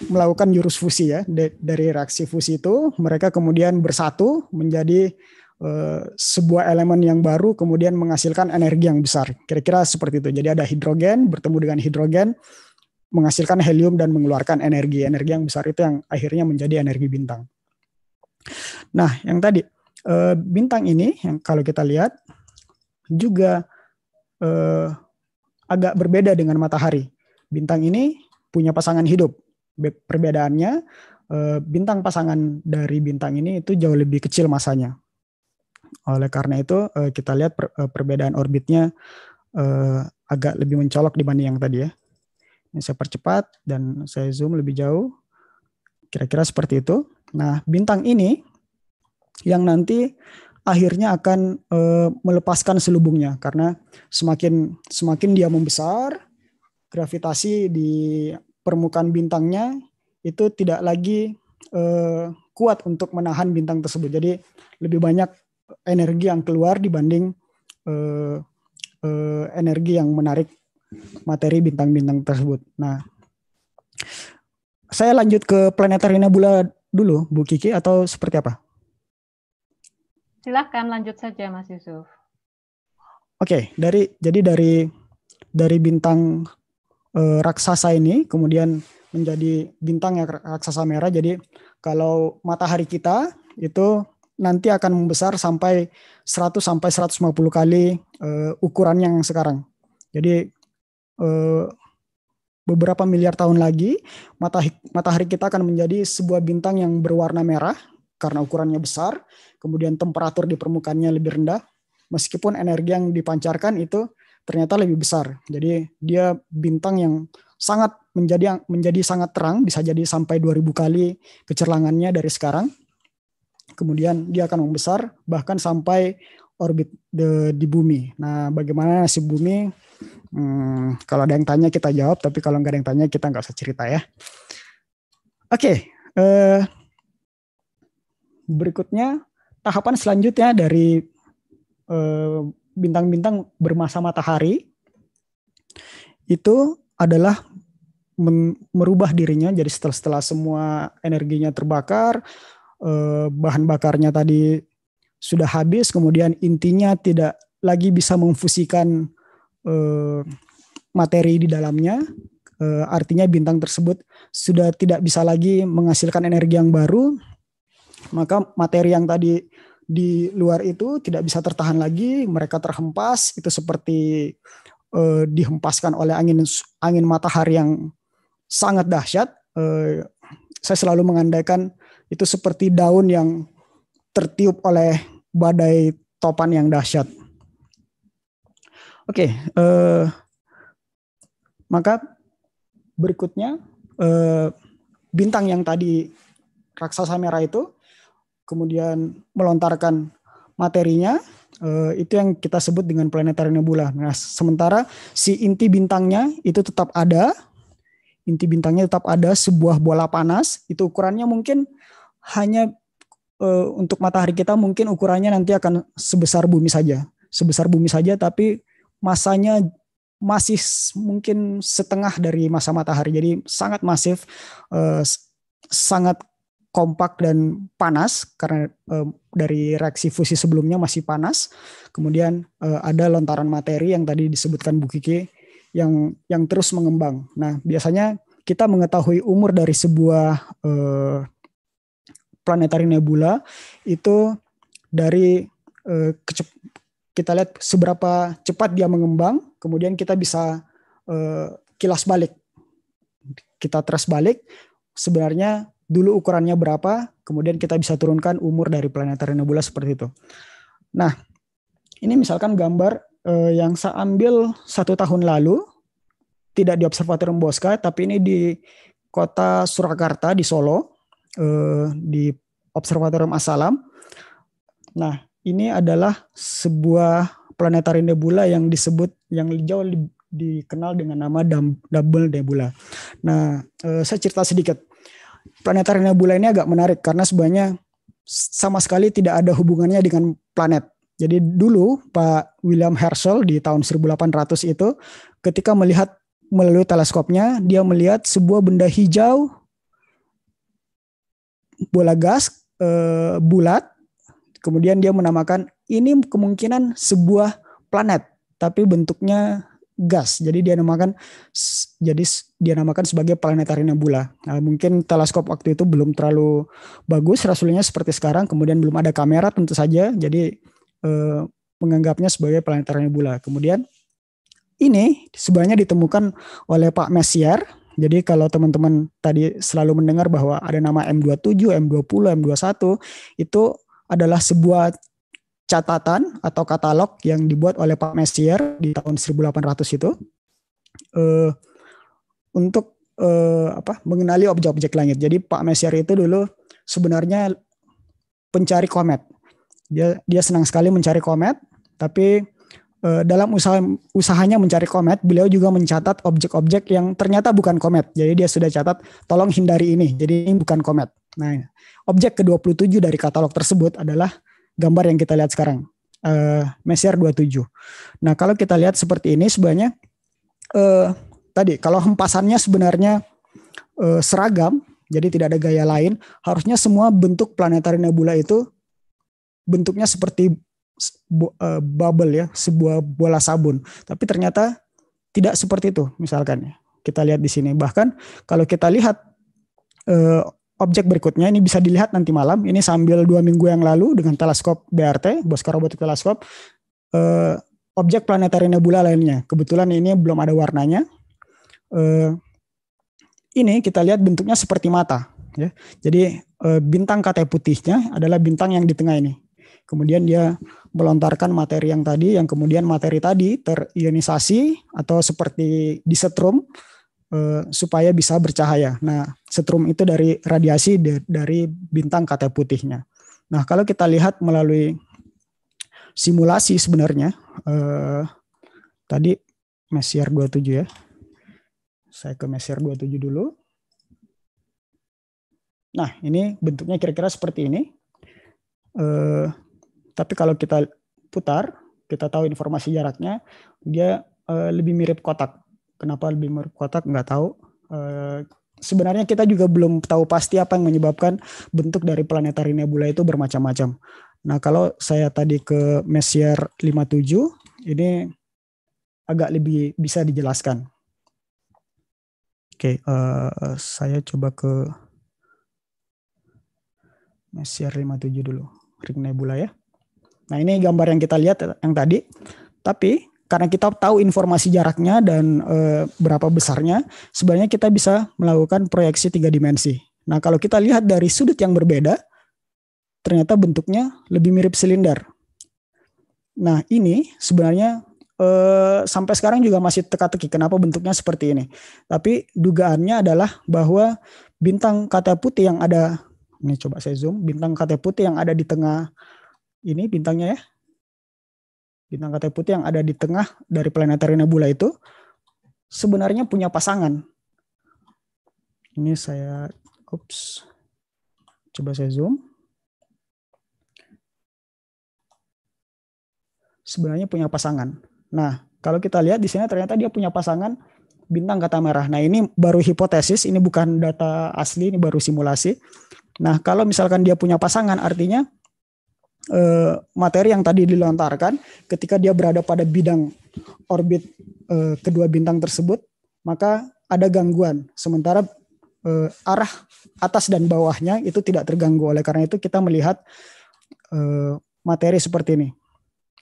Speaker 4: melakukan jurus fusi ya dari reaksi fusi itu mereka kemudian bersatu menjadi uh, sebuah elemen yang baru kemudian menghasilkan energi yang besar kira-kira seperti itu jadi ada hidrogen bertemu dengan hidrogen menghasilkan helium dan mengeluarkan energi energi yang besar itu yang akhirnya menjadi energi bintang Nah, yang tadi eh, bintang ini yang kalau kita lihat juga eh, agak berbeda dengan matahari. Bintang ini punya pasangan hidup. Perbedaannya eh, bintang pasangan dari bintang ini itu jauh lebih kecil masanya. Oleh karena itu kita lihat perbedaan orbitnya agak lebih mencolok dibanding yang tadi ya. Ini saya percepat dan saya zoom lebih jauh. Kira-kira seperti itu. Nah, bintang ini yang nanti akhirnya akan e, melepaskan selubungnya karena semakin semakin dia membesar, gravitasi di permukaan bintangnya itu tidak lagi e, kuat untuk menahan bintang tersebut. Jadi lebih banyak energi yang keluar dibanding e, e, energi yang menarik materi bintang-bintang tersebut. Nah, saya lanjut ke planetary nebula dulu Bu Kiki atau seperti apa?
Speaker 2: Silahkan lanjut saja Mas Yusuf.
Speaker 4: Oke, okay, dari jadi dari dari bintang e, raksasa ini kemudian menjadi bintang yang raksasa merah. Jadi kalau matahari kita itu nanti akan membesar sampai 100 sampai 150 kali e, eh, ukuran yang sekarang. Jadi e, beberapa miliar tahun lagi matahari kita akan menjadi sebuah bintang yang berwarna merah karena ukurannya besar, kemudian temperatur di permukaannya lebih rendah, meskipun energi yang dipancarkan itu ternyata lebih besar. Jadi dia bintang yang sangat menjadi menjadi sangat terang, bisa jadi sampai 2000 kali kecerlangannya dari sekarang. Kemudian dia akan membesar bahkan sampai orbit de, di bumi. Nah, bagaimana nasib bumi Hmm, kalau ada yang tanya kita jawab, tapi kalau nggak ada yang tanya kita nggak usah cerita ya. Oke, okay, eh, berikutnya tahapan selanjutnya dari bintang eh, bintang-bintang bermasa matahari itu adalah merubah dirinya. Jadi setelah setelah semua energinya terbakar, eh, bahan bakarnya tadi sudah habis, kemudian intinya tidak lagi bisa memfusikan eh, materi di dalamnya, eh, artinya bintang tersebut sudah tidak bisa lagi menghasilkan energi yang baru, maka materi yang tadi di luar itu tidak bisa tertahan lagi, mereka terhempas, itu seperti eh, dihempaskan oleh angin angin matahari yang sangat dahsyat. Eh, saya selalu mengandaikan itu seperti daun yang tertiup oleh badai topan yang dahsyat. Oke, okay, uh, eh, maka berikutnya uh, bintang yang tadi raksasa merah itu kemudian melontarkan materinya uh, itu yang kita sebut dengan planetary nebula. Nah, sementara si inti bintangnya itu tetap ada, inti bintangnya tetap ada sebuah bola panas. Itu ukurannya mungkin hanya uh, untuk matahari kita mungkin ukurannya nanti akan sebesar bumi saja, sebesar bumi saja. Tapi masanya masih mungkin setengah dari masa matahari. Jadi sangat masif, eh, sangat kompak dan panas karena eh, dari reaksi fusi sebelumnya masih panas. Kemudian eh, ada lontaran materi yang tadi disebutkan Bu Kiki yang yang terus mengembang. Nah, biasanya kita mengetahui umur dari sebuah eh, nebula itu dari eh, kita lihat seberapa cepat dia mengembang, kemudian kita bisa uh, kilas balik. Kita trust balik sebenarnya dulu ukurannya berapa, kemudian kita bisa turunkan umur dari planetary nebula seperti itu. Nah, ini misalkan gambar uh, yang saya ambil satu tahun lalu, tidak di Observatorium Bosca, tapi ini di kota Surakarta di Solo, uh, di Observatorium Asalam. Nah, ini adalah sebuah planetari nebula yang disebut yang jauh di, dikenal dengan nama double nebula. Nah, eh, saya cerita sedikit. Planetari nebula ini agak menarik karena sebenarnya sama sekali tidak ada hubungannya dengan planet. Jadi dulu Pak William Herschel di tahun 1800 itu ketika melihat melalui teleskopnya, dia melihat sebuah benda hijau bola gas eh, bulat Kemudian dia menamakan ini kemungkinan sebuah planet tapi bentuknya gas. Jadi dia namakan jadi dia namakan sebagai planetari nebula. Nah, mungkin teleskop waktu itu belum terlalu bagus rasulnya seperti sekarang, kemudian belum ada kamera tentu saja. Jadi eh, menganggapnya sebagai planetari nebula. Kemudian ini sebenarnya ditemukan oleh Pak Messier. Jadi kalau teman-teman tadi selalu mendengar bahwa ada nama M27, M20, M21 itu adalah sebuah catatan atau katalog yang dibuat oleh Pak Messier di tahun 1800 itu uh, untuk uh, apa mengenali objek-objek langit. Jadi Pak Messier itu dulu sebenarnya pencari komet. Dia dia senang sekali mencari komet, tapi uh, dalam usaha usahanya mencari komet, beliau juga mencatat objek-objek yang ternyata bukan komet. Jadi dia sudah catat tolong hindari ini. Jadi ini bukan komet. Nah, objek ke-27 dari katalog tersebut adalah gambar yang kita lihat sekarang, uh, Messier 27. Nah, kalau kita lihat seperti ini sebenarnya uh, tadi kalau hempasannya sebenarnya uh, seragam, jadi tidak ada gaya lain, harusnya semua bentuk planetary nebula itu bentuknya seperti uh, bubble ya, sebuah bola sabun. Tapi ternyata tidak seperti itu misalkan ya. Kita lihat di sini bahkan kalau kita lihat objek berikutnya ini bisa dilihat nanti malam. Ini sambil dua minggu yang lalu dengan teleskop BRT, Bosca Robotic Teleskop, eh, objek planetari nebula lainnya. Kebetulan ini belum ada warnanya. Eh, ini kita lihat bentuknya seperti mata. Ya. Jadi eh, bintang kate putihnya adalah bintang yang di tengah ini. Kemudian dia melontarkan materi yang tadi, yang kemudian materi tadi terionisasi atau seperti disetrum Eh, supaya bisa bercahaya. Nah, setrum itu dari radiasi dari bintang kata putihnya. Nah, kalau kita lihat melalui simulasi sebenarnya uh, tadi Messier 27 ya. Saya ke Messier 27 dulu. Nah, ini bentuknya kira-kira seperti ini. Uh, tapi kalau kita putar, kita tahu informasi jaraknya, dia lebih mirip kotak. Kenapa lebih kotak nggak tahu. Uh, sebenarnya kita juga belum tahu pasti apa yang menyebabkan bentuk dari planetari nebula itu bermacam-macam. Nah, kalau saya tadi ke Messier 57, ini agak lebih bisa dijelaskan. Oke, okay, uh, eh, saya coba ke Messier 57 dulu, ring nebula ya. Nah, ini gambar yang kita lihat yang tadi. Tapi karena kita tahu informasi jaraknya dan e, berapa besarnya, sebenarnya kita bisa melakukan proyeksi tiga dimensi. Nah, kalau kita lihat dari sudut yang berbeda, ternyata bentuknya lebih mirip silinder. Nah, ini sebenarnya e, sampai sekarang juga masih teka-teki kenapa bentuknya seperti ini. Tapi dugaannya adalah bahwa bintang kata putih yang ada, ini coba saya zoom, bintang kata putih yang ada di tengah ini bintangnya ya, bintang kata putih yang ada di tengah dari planetary nebula itu sebenarnya punya pasangan. Ini saya, ups, coba saya zoom. Sebenarnya punya pasangan. Nah, kalau kita lihat di sini ternyata dia punya pasangan bintang kata merah. Nah, ini baru hipotesis, ini bukan data asli, ini baru simulasi. Nah, kalau misalkan dia punya pasangan, artinya eh, materi yang tadi dilontarkan ketika dia berada pada bidang orbit eh, kedua bintang tersebut maka ada gangguan sementara eh, arah atas dan bawahnya itu tidak terganggu oleh karena itu kita melihat eh, materi seperti ini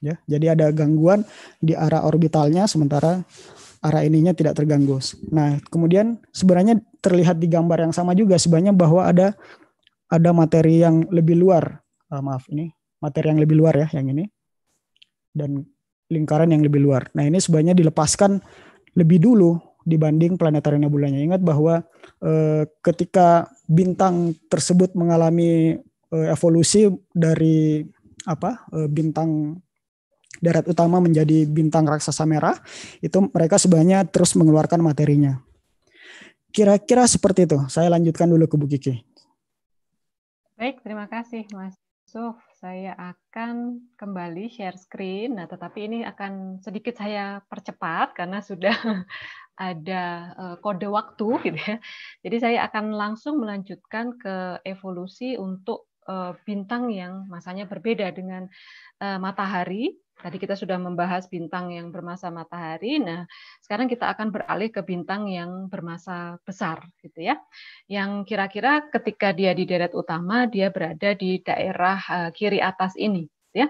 Speaker 4: ya jadi ada gangguan di arah orbitalnya sementara arah ininya tidak terganggu nah kemudian sebenarnya terlihat di gambar yang sama juga sebenarnya bahwa ada ada materi yang lebih luar ah, maaf ini materi yang lebih luar ya yang ini dan lingkaran yang lebih luar. Nah ini sebenarnya dilepaskan lebih dulu dibanding planetarium nebulanya. Ingat bahwa eh, ketika bintang tersebut mengalami eh, evolusi dari apa eh, bintang darat utama menjadi bintang raksasa merah, itu mereka sebenarnya terus mengeluarkan materinya. Kira-kira seperti itu. Saya lanjutkan dulu ke Bu Kiki.
Speaker 2: Baik, terima kasih Mas Suf saya akan kembali share screen. Nah, tetapi ini akan sedikit saya percepat karena sudah ada eh, kode waktu gitu ya. Jadi saya akan langsung melanjutkan ke evolusi untuk eh, bintang yang masanya berbeda dengan eh, matahari Tadi kita sudah membahas bintang yang bermasa matahari. Nah, sekarang kita akan beralih ke bintang yang bermasa besar, gitu ya. Yang kira-kira ketika dia di deret utama, dia berada di daerah eh, kiri atas ini, gitu ya.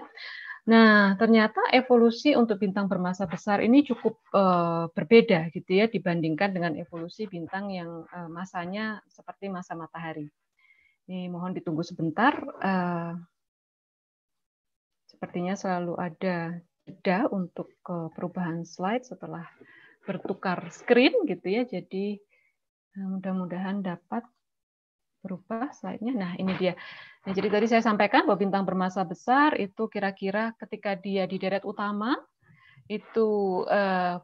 Speaker 2: Nah, ternyata evolusi untuk bintang bermasa besar ini cukup eh, berbeda gitu ya dibandingkan dengan evolusi bintang yang uh, masanya seperti masa matahari. Ini mohon ditunggu sebentar sepertinya selalu ada jeda untuk eh, perubahan slide setelah bertukar screen gitu ya. Jadi eh, mudah-mudahan dapat berubah slide-nya. Nah, ini dia. Nah, jadi tadi saya sampaikan bahwa bintang bermasa besar itu kira-kira ketika dia di deret utama itu eh,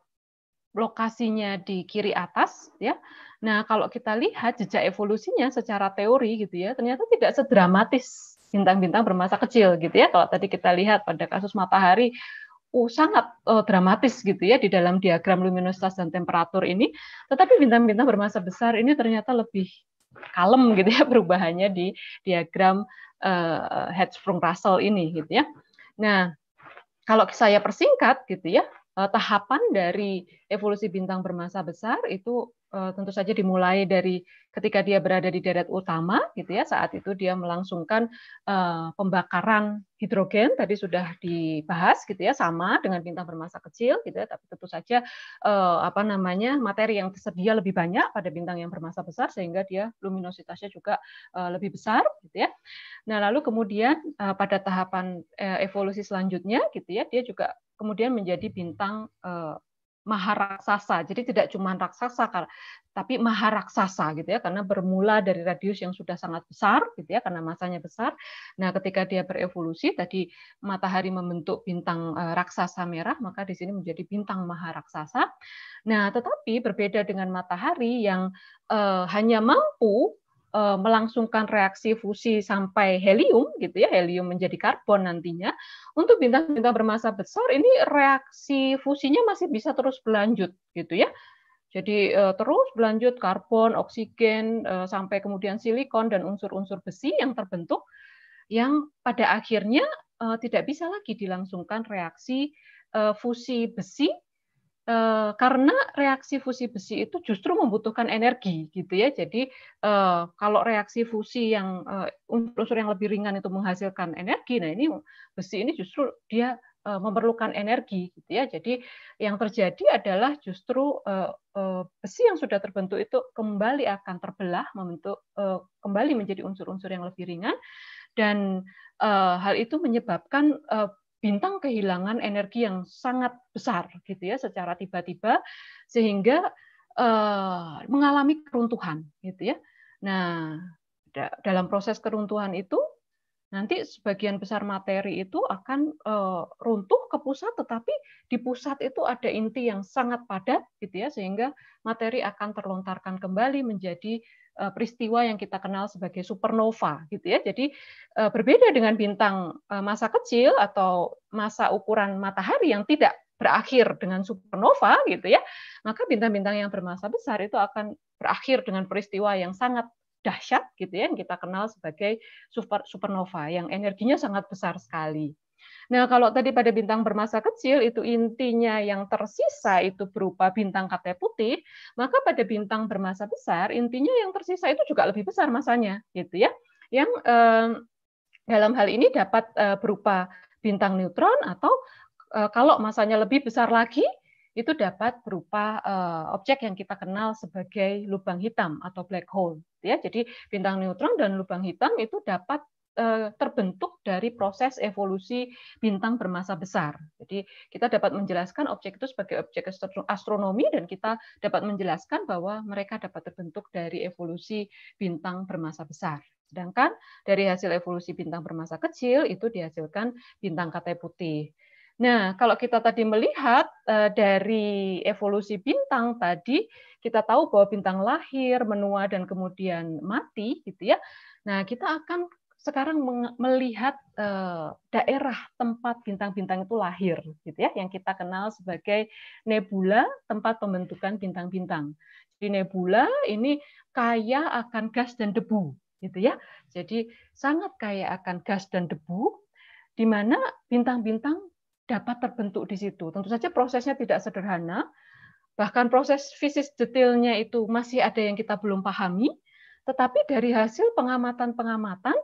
Speaker 2: lokasinya di kiri atas ya. Nah, kalau kita lihat jejak evolusinya secara teori gitu ya, ternyata tidak sedramatis bintang-bintang bermasa kecil gitu ya. Kalau tadi kita lihat pada kasus matahari uh, sangat uh, dramatis gitu ya di dalam diagram luminositas dan temperatur ini. Tetapi bintang-bintang bermasa besar ini ternyata lebih kalem gitu ya perubahannya di diagram uh, Hertzsprung-Russell ini gitu ya. Nah, kalau saya persingkat gitu ya, uh, tahapan dari evolusi bintang bermasa besar itu Eh, tentu saja dimulai dari ketika dia berada di deret utama gitu ya saat itu dia melangsungkan eh, pembakaran hidrogen tadi sudah dibahas gitu ya sama dengan bintang bermasa kecil gitu ya tapi tentu saja eh, apa namanya materi yang tersedia lebih banyak pada bintang yang bermasa besar sehingga dia luminositasnya juga lebih besar gitu ya. Nah, lalu kemudian pada tahapan evolusi selanjutnya gitu ya dia juga kemudian menjadi bintang maharaksasa. Jadi tidak cuma raksasa tapi maharaksasa gitu ya karena bermula dari radius yang sudah sangat besar gitu ya karena masanya besar. Nah, ketika dia berevolusi tadi matahari membentuk bintang eh, raksasa merah, maka di sini menjadi bintang maharaksasa. Nah, tetapi berbeda dengan matahari yang eh, hanya mampu eh, melangsungkan reaksi fusi sampai helium gitu ya helium menjadi karbon nantinya untuk bintang-bintang bermasa besar ini reaksi fusinya masih bisa terus berlanjut gitu ya. Jadi eh, terus berlanjut karbon, oksigen, eh, sampai kemudian silikon dan unsur-unsur besi yang terbentuk yang pada akhirnya eh, tidak bisa lagi dilangsungkan reaksi fusi besi Eh, karena reaksi fusi besi itu justru membutuhkan energi gitu ya. Jadi eh, kalau reaksi fusi yang eh, unsur yang lebih ringan itu menghasilkan energi, nah ini besi ini justru dia memerlukan energi gitu ya. Jadi yang terjadi adalah justru besi yang sudah terbentuk itu kembali akan terbelah membentuk kembali menjadi unsur-unsur yang lebih ringan dan hal itu menyebabkan bintang kehilangan energi yang sangat besar gitu ya secara tiba-tiba sehingga uh, mengalami keruntuhan gitu ya. Nah, dalam proses keruntuhan itu nanti sebagian besar materi itu akan uh, runtuh ke pusat tetapi di pusat itu ada inti yang sangat padat gitu ya sehingga materi akan terlontarkan kembali menjadi Eh, peristiwa yang kita kenal sebagai supernova gitu ya. Jadi eh, berbeda dengan bintang eh, masa kecil atau masa ukuran matahari yang tidak berakhir dengan supernova gitu ya. Maka bintang-bintang yang bermasa besar itu akan berakhir dengan peristiwa yang sangat dahsyat gitu ya yang kita kenal sebagai super supernova yang energinya sangat besar sekali. Nah, kalau tadi pada bintang bermasa kecil itu intinya yang tersisa itu berupa bintang kate putih, maka pada bintang bermasa besar intinya yang tersisa itu juga lebih besar masanya, gitu ya. Yang eh, dalam hal ini dapat eh, berupa bintang neutron atau eh, kalau masanya lebih besar lagi itu dapat berupa uh, objek yang kita kenal sebagai lubang hitam atau black hole gitu ya jadi bintang neutron dan lubang hitam itu dapat Eh, terbentuk dari proses evolusi bintang bermasa besar. Jadi kita dapat menjelaskan objek itu sebagai objek astronomi dan kita dapat menjelaskan bahwa mereka dapat terbentuk dari evolusi bintang bermasa besar. Sedangkan dari hasil evolusi bintang bermasa kecil itu dihasilkan bintang katai putih. Nah, kalau kita tadi melihat eh, dari evolusi bintang tadi, kita tahu bahwa bintang lahir, menua, dan kemudian mati, gitu ya. Nah, kita akan sekarang melihat eh, daerah tempat bintang-bintang itu lahir gitu ya yang kita kenal sebagai nebula tempat pembentukan bintang-bintang. Di nebula ini kaya akan gas dan debu gitu ya. Jadi sangat kaya akan gas dan debu di mana bintang-bintang dapat terbentuk di situ. Tentu saja prosesnya tidak sederhana, bahkan proses fisik detailnya itu masih ada yang kita belum pahami, tetapi dari hasil pengamatan-pengamatan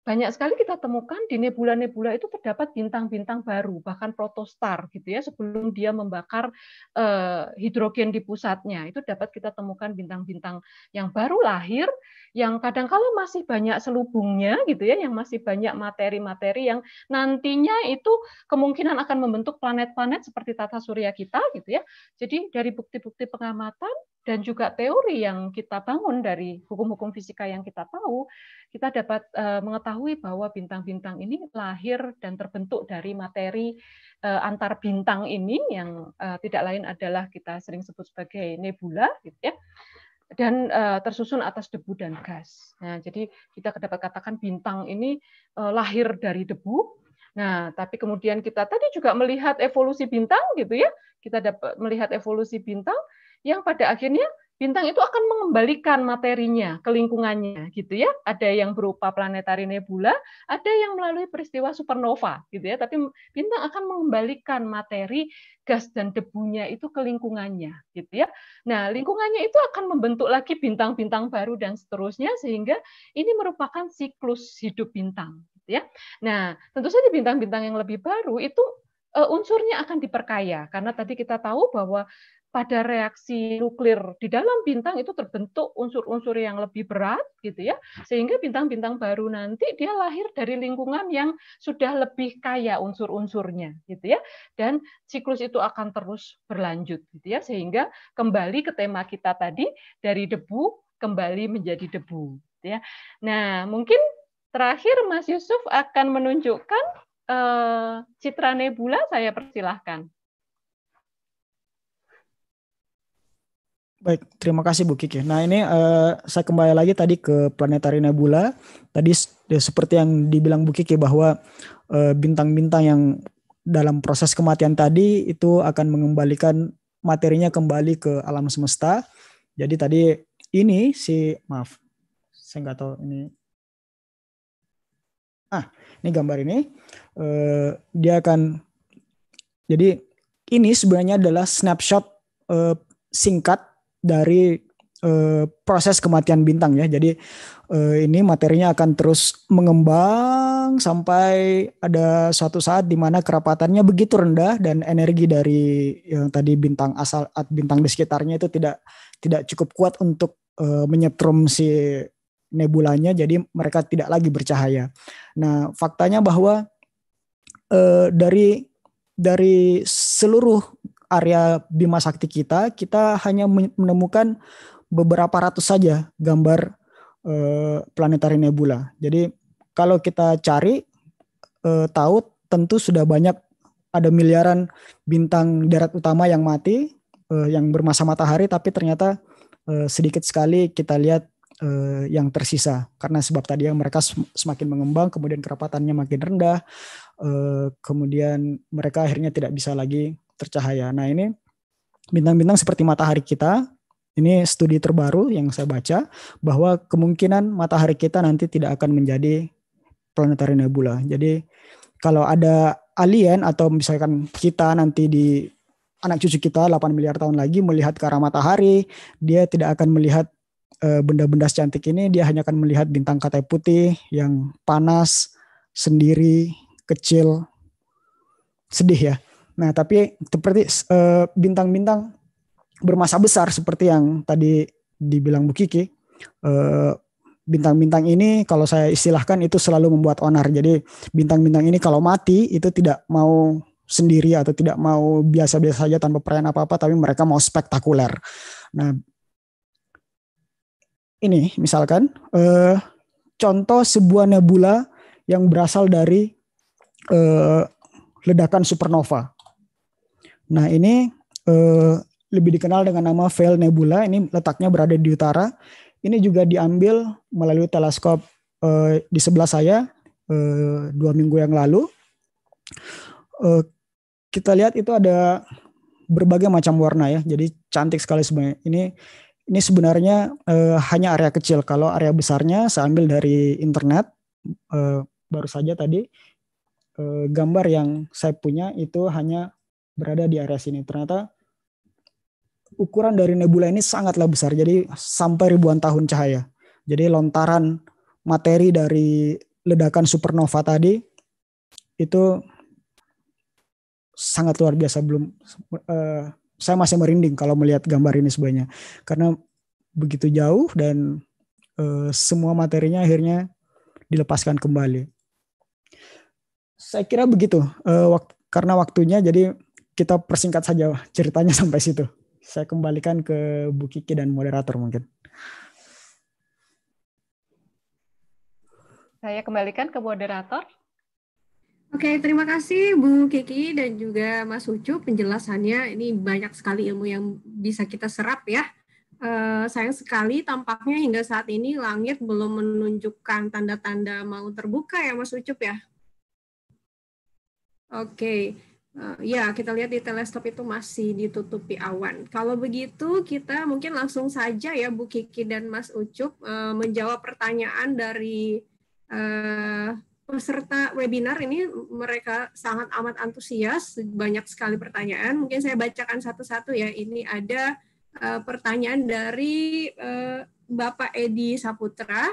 Speaker 2: banyak sekali kita temukan di nebula-nebula itu terdapat bintang-bintang baru, bahkan protostar gitu ya, sebelum dia membakar eh, hidrogen di pusatnya. Itu dapat kita temukan bintang-bintang yang baru lahir yang kadang kala masih banyak selubungnya gitu ya, yang masih banyak materi-materi yang nantinya itu kemungkinan akan membentuk planet-planet seperti tata surya kita gitu ya. Jadi dari bukti-bukti pengamatan dan juga teori yang kita bangun dari hukum-hukum fisika yang kita tahu, kita dapat eh, mengetahui bahwa bintang-bintang ini lahir dan terbentuk dari materi eh, antar bintang ini yang eh, tidak lain adalah kita sering sebut sebagai nebula gitu ya dan uh, tersusun atas debu dan gas. Nah, jadi kita dapat katakan bintang ini uh, lahir dari debu. Nah, tapi kemudian kita tadi juga melihat evolusi bintang gitu ya. Kita dapat melihat evolusi bintang yang pada akhirnya bintang itu akan mengembalikan materinya ke lingkungannya gitu ya. Ada yang berupa planetari nebula, ada yang melalui peristiwa supernova gitu ya. Tapi bintang akan mengembalikan materi gas dan debunya itu ke lingkungannya gitu ya. Nah, lingkungannya itu akan membentuk lagi bintang-bintang baru dan seterusnya sehingga ini merupakan siklus hidup bintang gitu ya. Nah, tentu saja bintang-bintang yang lebih baru itu eh, unsurnya akan diperkaya karena tadi kita tahu bahwa pada reaksi nuklir di dalam bintang itu terbentuk unsur-unsur yang lebih berat gitu ya iya. sehingga bintang-bintang baru nanti dia lahir dari lingkungan yang sudah lebih kaya unsur-unsurnya gitu ya dan siklus itu akan terus berlanjut gitu ya sehingga kembali ke tema kita tadi dari debu kembali menjadi debu gitu ya nah mungkin terakhir Mas Yusuf akan menunjukkan uh, citra nebula saya persilahkan
Speaker 4: Baik, terima kasih Bu Kiki. Nah ini uh, saya kembali lagi tadi ke planetari nebula. Tadi ya, seperti yang dibilang Bu Kiki bahwa eh, bintang-bintang uh, yang dalam proses kematian tadi itu akan mengembalikan materinya kembali ke alam semesta. Jadi tadi ini si maaf, saya nggak tahu ini. Ah, ini gambar ini uh, dia akan. Jadi ini sebenarnya adalah snapshot uh, singkat dari uh, proses kematian bintang ya. Jadi uh, ini materinya akan terus mengembang sampai ada suatu saat di mana kerapatannya begitu rendah dan energi dari yang tadi bintang asal bintang di sekitarnya itu tidak tidak cukup kuat untuk uh, menyetrum si nebulanya jadi mereka tidak lagi bercahaya. Nah, faktanya bahwa e, dari dari seluruh area Bima Sakti kita, kita hanya menemukan beberapa ratus saja gambar eh, planetari nebula. Jadi kalau kita cari eh, tahu tentu sudah banyak ada miliaran bintang darat utama yang mati eh, yang bermasa matahari tapi ternyata eh, sedikit sekali kita lihat eh, yang tersisa karena sebab tadi yang mereka semakin mengembang kemudian kerapatannya makin rendah uh, kemudian mereka akhirnya tidak bisa lagi tercahaya. Nah ini bintang-bintang seperti matahari kita, ini studi terbaru yang saya baca bahwa kemungkinan matahari kita nanti tidak akan menjadi planetary nebula. Jadi kalau ada alien atau misalkan kita nanti di anak cucu kita 8 miliar tahun lagi melihat ke arah matahari, dia tidak akan melihat eh, benda-benda e, cantik ini, dia hanya akan melihat bintang katai putih yang panas, sendiri, kecil, sedih ya. Nah, tapi seperti eh, bintang-bintang bermasa besar seperti yang tadi dibilang Bu Kiki, eh, bintang-bintang ini kalau saya istilahkan itu selalu membuat onar. Jadi bintang-bintang ini kalau mati itu tidak mau sendiri atau tidak mau biasa-biasa saja tanpa perayaan apa-apa, tapi mereka mau spektakuler. Nah, ini misalkan uh, contoh sebuah nebula yang berasal dari uh, ledakan supernova. Nah ini eh, lebih dikenal dengan nama Veil Nebula. Ini letaknya berada di utara. Ini juga diambil melalui teleskop eh, di sebelah saya eh, dua minggu yang lalu. Eh, kita lihat itu ada berbagai macam warna ya. Jadi cantik sekali sebenarnya. Ini ini sebenarnya eh, hanya area kecil. Kalau area besarnya saya ambil dari internet eh, baru saja tadi eh, gambar yang saya punya itu hanya berada di area sini. Ternyata ukuran dari nebula ini sangatlah besar, jadi sampai ribuan tahun cahaya. Jadi lontaran materi dari ledakan supernova tadi itu sangat luar biasa. Belum, uh, saya masih merinding kalau melihat gambar ini sebenarnya, karena begitu jauh dan uh, semua materinya akhirnya dilepaskan kembali. Saya kira begitu uh, wak karena waktunya, jadi kita persingkat saja ceritanya sampai situ. Saya kembalikan ke Bu Kiki dan moderator mungkin.
Speaker 2: Saya kembalikan ke moderator.
Speaker 1: Oke, terima kasih Bu Kiki dan juga Mas Ucu penjelasannya. Ini banyak sekali ilmu yang bisa kita serap ya. Eh, sayang sekali tampaknya hingga saat ini langit belum menunjukkan tanda-tanda mau terbuka ya Mas Ucup ya. Oke, Eh, ya kita lihat di teleskop itu masih ditutupi awan. Kalau begitu kita mungkin langsung saja ya Bu Kiki dan Mas Ucup uh, menjawab pertanyaan dari uh, peserta webinar ini mereka sangat amat antusias banyak sekali pertanyaan. Mungkin saya bacakan satu-satu ya. Ini ada uh, pertanyaan dari uh, Bapak Edi Saputra.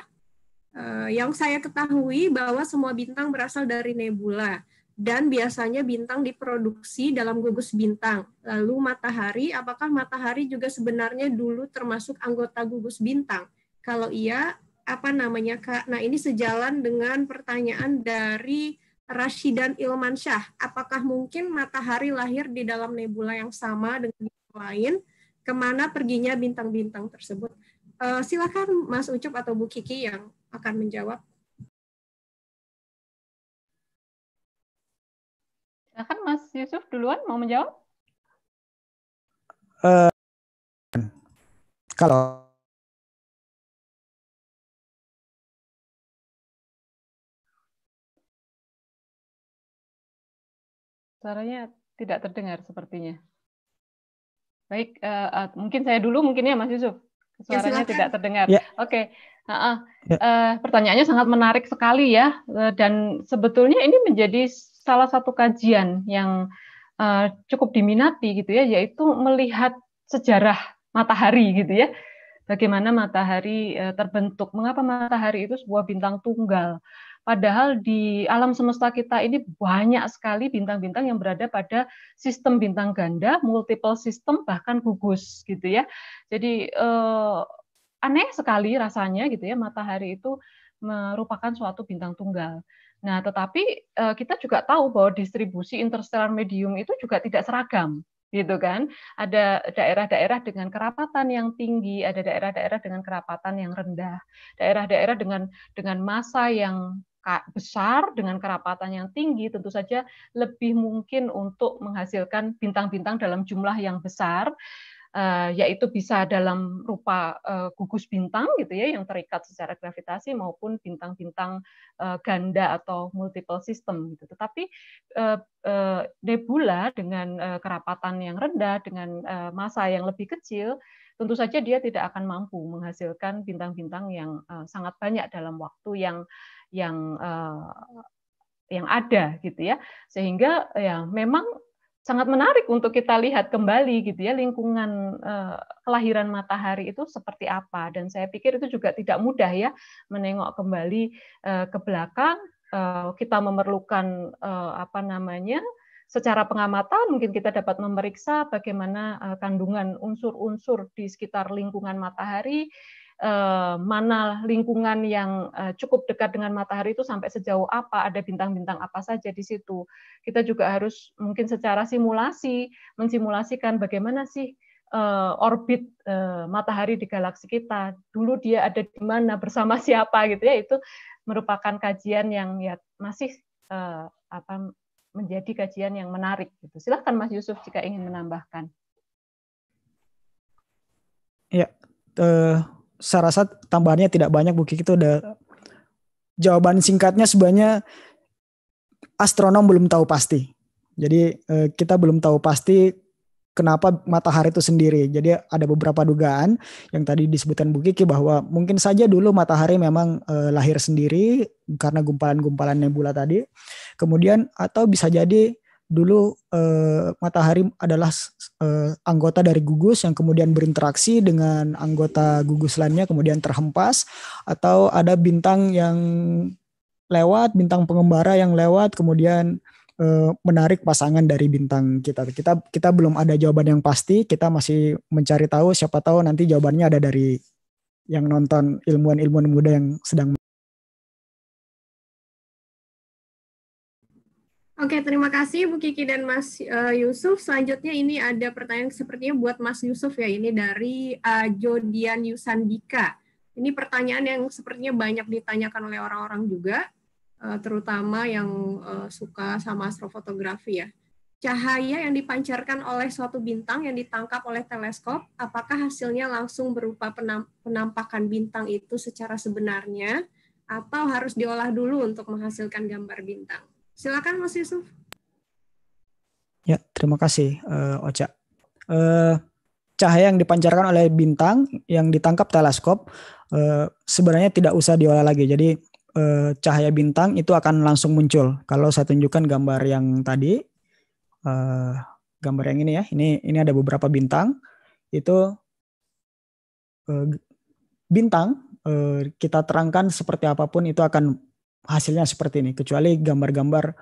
Speaker 1: Uh, yang saya ketahui bahwa semua bintang berasal dari nebula dan biasanya bintang diproduksi dalam gugus bintang. Lalu matahari, apakah matahari juga sebenarnya dulu termasuk anggota gugus bintang? Kalau iya, apa namanya Kak? Nah ini sejalan dengan pertanyaan dari Rashidan Ilmansyah. Apakah mungkin matahari lahir di dalam nebula yang sama dengan yang lain? Kemana perginya bintang-bintang tersebut? Eh, silakan Mas Ucup atau Bu Kiki yang akan menjawab.
Speaker 2: Silahkan Mas Yusuf duluan mau menjawab.
Speaker 4: Uh, kalau
Speaker 2: suaranya tidak terdengar sepertinya. Baik, uh, uh, mungkin saya dulu mungkin ya Mas Yusuf. Ya, suaranya ya, tidak terdengar. Ya. Oke. Okay. Uh, uh, pertanyaannya sangat menarik sekali ya, uh, dan sebetulnya ini menjadi salah satu kajian yang uh, cukup diminati gitu ya, yaitu melihat sejarah matahari gitu ya. Bagaimana matahari uh, terbentuk? Mengapa matahari itu sebuah bintang tunggal? Padahal di alam semesta kita ini banyak sekali bintang-bintang yang berada pada sistem bintang ganda, multiple sistem bahkan gugus gitu ya. Jadi uh, aneh sekali rasanya gitu ya matahari itu merupakan suatu bintang tunggal. Nah, tetapi eh, kita juga tahu bahwa distribusi interstellar medium itu juga tidak seragam gitu kan. Ada daerah-daerah dengan kerapatan yang tinggi, ada daerah-daerah dengan kerapatan yang rendah, daerah-daerah dengan dengan massa yang besar dengan kerapatan yang tinggi tentu saja lebih mungkin untuk menghasilkan bintang-bintang dalam jumlah yang besar Eh, yaitu bisa dalam rupa eh, gugus bintang gitu ya yang terikat secara gravitasi maupun bintang-bintang eh, ganda atau multiple system gitu. Tetapi nebula dengan kerapatan yang rendah dengan massa yang lebih kecil tentu saja dia tidak akan mampu menghasilkan bintang-bintang yang sangat banyak dalam waktu yang yang yang ada gitu ya. Sehingga ya memang sangat menarik untuk kita lihat kembali gitu ya lingkungan eh, kelahiran matahari itu seperti apa dan saya pikir itu juga tidak mudah ya menengok kembali eh, ke belakang eh, kita memerlukan eh, apa namanya secara pengamatan mungkin kita dapat memeriksa bagaimana eh, kandungan unsur-unsur di sekitar lingkungan matahari Eh, mana lingkungan yang eh, cukup dekat dengan matahari itu sampai sejauh apa, ada bintang-bintang apa saja di situ. Kita juga harus mungkin secara simulasi mensimulasikan bagaimana sih eh, orbit matahari di galaksi kita. Dulu dia ada di mana bersama siapa gitu ya itu merupakan kajian yang ya masih apa menjadi kajian yang menarik gitu. Silahkan Mas Yusuf jika ingin menambahkan.
Speaker 4: Ya, saya rasa tambahannya tidak banyak Bu Kiki itu udah jawaban singkatnya sebenarnya astronom belum tahu pasti. Jadi eh, kita belum tahu pasti kenapa matahari itu sendiri. Jadi ada beberapa dugaan yang tadi disebutkan Bu Kiki bahwa mungkin saja dulu matahari memang eh, lahir sendiri karena gumpalan-gumpalan nebula tadi. Kemudian atau bisa jadi dulu eh, Matahari adalah eh, anggota dari gugus yang kemudian berinteraksi dengan anggota gugus lainnya kemudian terhempas atau ada bintang yang lewat bintang pengembara yang lewat kemudian eh, menarik pasangan dari bintang kita. Kita kita belum ada jawaban yang pasti, kita masih mencari tahu siapa tahu nanti jawabannya ada dari yang nonton ilmuwan-ilmuwan muda yang sedang
Speaker 1: Oke, terima kasih Bu Kiki dan Mas uh, Yusuf. Selanjutnya ini ada pertanyaan sepertinya buat Mas Yusuf ya, ini dari uh, Jodian Yusandika. Ini pertanyaan yang sepertinya banyak ditanyakan oleh orang-orang juga, uh, terutama yang uh, suka sama astrofotografi ya. Cahaya yang dipancarkan oleh suatu bintang yang ditangkap oleh teleskop, apakah hasilnya langsung berupa penampakan bintang itu secara sebenarnya, atau harus diolah dulu untuk menghasilkan gambar bintang? Silakan Mas Yusuf.
Speaker 4: Ya, terima kasih uh, eh, Oca. Uh, eh, cahaya yang dipancarkan oleh bintang yang ditangkap teleskop uh, sebenarnya tidak usah diolah lagi. Jadi uh, cahaya bintang itu akan langsung muncul. Kalau saya tunjukkan gambar yang tadi, uh, gambar yang ini ya, ini ini ada beberapa bintang itu uh, bintang uh, kita terangkan seperti apapun itu akan hasilnya seperti ini kecuali gambar-gambar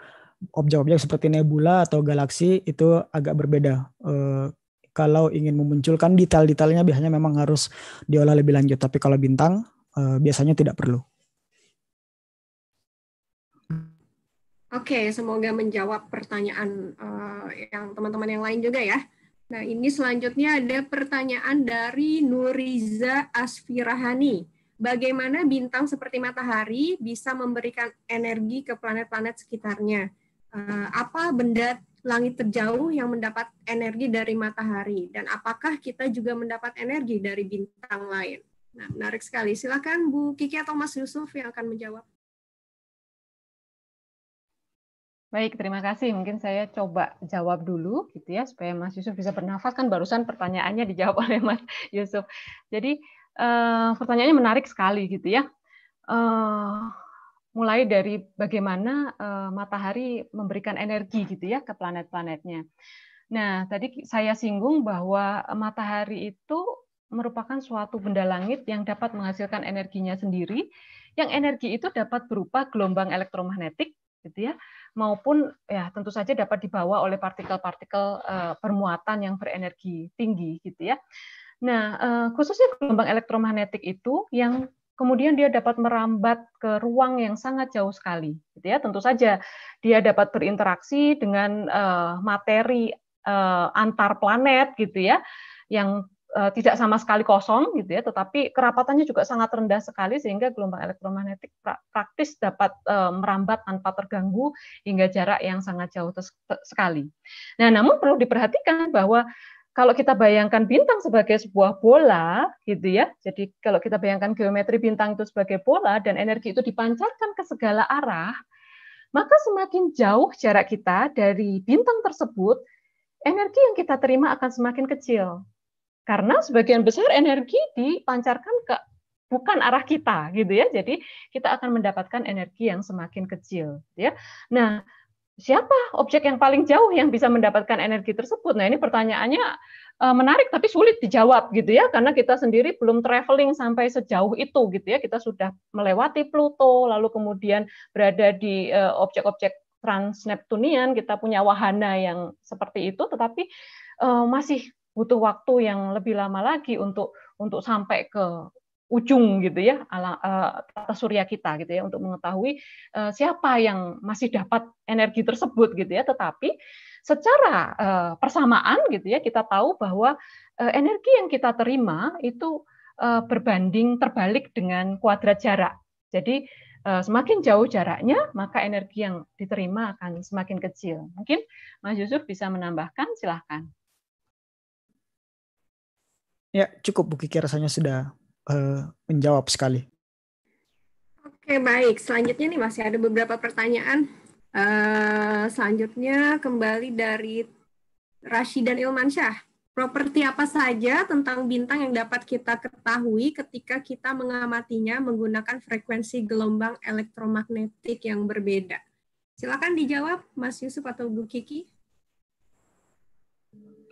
Speaker 4: objek-objek seperti nebula atau galaksi itu agak berbeda eh, kalau ingin memunculkan detail-detailnya biasanya memang harus diolah lebih lanjut tapi kalau bintang eh, biasanya tidak perlu
Speaker 1: Oke, okay, semoga menjawab pertanyaan uh, yang teman-teman yang lain juga ya. Nah, ini selanjutnya ada pertanyaan dari Nuriza Asfirahani bagaimana bintang seperti matahari bisa memberikan energi ke planet-planet sekitarnya. Eh, apa benda langit terjauh yang mendapat energi dari matahari dan apakah kita juga mendapat energi dari bintang lain? Nah, menarik sekali. Silakan Bu Kiki atau Mas Yusuf yang akan menjawab.
Speaker 2: Baik, terima kasih. Mungkin saya coba jawab dulu gitu ya supaya Mas Yusuf bisa bernafas kan barusan pertanyaannya dijawab oleh Mas Yusuf. Jadi uh, pertanyaannya menarik sekali gitu ya. Uh, mulai dari bagaimana uh, matahari memberikan energi gitu ya ke planet-planetnya. Nah, tadi saya singgung bahwa matahari itu merupakan suatu benda langit yang dapat menghasilkan energinya sendiri, yang energi itu dapat berupa gelombang elektromagnetik gitu ya, maupun ya tentu saja dapat dibawa oleh partikel-partikel uh, bermuatan yang berenergi tinggi gitu ya. Nah, eh, khususnya gelombang elektromagnetik itu yang kemudian dia dapat merambat ke ruang yang sangat jauh sekali, gitu ya. Tentu saja dia dapat berinteraksi dengan eh, materi uh, antar planet, gitu ya, yang tidak sama sekali kosong, gitu ya. Tetapi kerapatannya juga sangat rendah sekali sehingga gelombang elektromagnetik praktis dapat merambat tanpa terganggu hingga jarak yang sangat jauh sekali. Nah, namun perlu diperhatikan bahwa kalau kita bayangkan bintang sebagai sebuah bola, gitu ya. Jadi kalau kita bayangkan geometri bintang itu sebagai bola dan energi itu dipancarkan ke segala arah, maka semakin jauh jarak kita dari bintang tersebut, energi yang kita terima akan semakin kecil. Karena sebagian besar energi dipancarkan ke bukan arah kita, gitu ya. Jadi kita akan mendapatkan energi yang semakin kecil, gitu ya. Nah, siapa objek yang paling jauh yang bisa mendapatkan energi tersebut? Nah, ini pertanyaannya eh, menarik tapi sulit dijawab gitu ya karena kita sendiri belum traveling sampai sejauh itu gitu ya. Kita sudah melewati Pluto lalu kemudian berada di eh, objek-objek transneptunian, kita punya wahana yang seperti itu tetapi eh, masih butuh waktu yang lebih lama lagi untuk untuk sampai ke ujung gitu ya ala, uh, tata surya kita gitu ya untuk mengetahui uh, siapa yang masih dapat energi tersebut gitu ya tetapi secara uh, persamaan gitu ya kita tahu bahwa uh, energi yang kita terima itu uh, berbanding terbalik dengan kuadrat jarak jadi uh, semakin jauh jaraknya maka energi yang diterima akan semakin kecil mungkin Mas Yusuf bisa menambahkan silahkan
Speaker 4: ya cukup Bu Kiki rasanya sudah Eh, menjawab sekali.
Speaker 1: Oke baik, selanjutnya nih masih ada beberapa pertanyaan. Uh, selanjutnya kembali dari Rashid Ilman Ilmansyah. Properti apa saja tentang bintang yang dapat kita ketahui ketika kita mengamatinya menggunakan frekuensi gelombang elektromagnetik yang berbeda? Silakan dijawab Mas Yusuf atau Bu Kiki.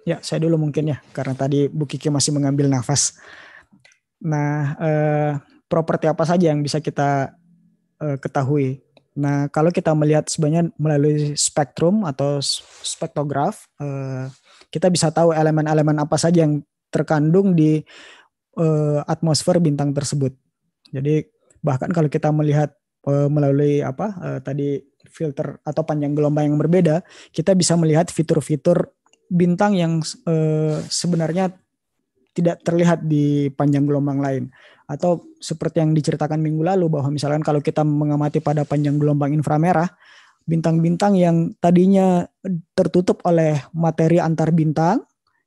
Speaker 4: Ya, saya dulu mungkin ya, karena tadi Bu Kiki masih mengambil nafas. Nah, eh, properti apa saja yang bisa kita eh, ketahui? Nah, kalau kita melihat sebenarnya melalui spektrum atau spektograf, eh, kita bisa tahu elemen-elemen apa saja yang terkandung di eh, atmosfer bintang tersebut. Jadi bahkan kalau kita melihat eh, melalui apa eh, tadi filter atau panjang gelombang yang berbeda, kita bisa melihat fitur-fitur bintang yang eh, sebenarnya tidak terlihat di panjang gelombang lain atau seperti yang diceritakan minggu lalu bahwa misalkan kalau kita mengamati pada panjang gelombang inframerah bintang-bintang yang tadinya tertutup oleh materi antar bintang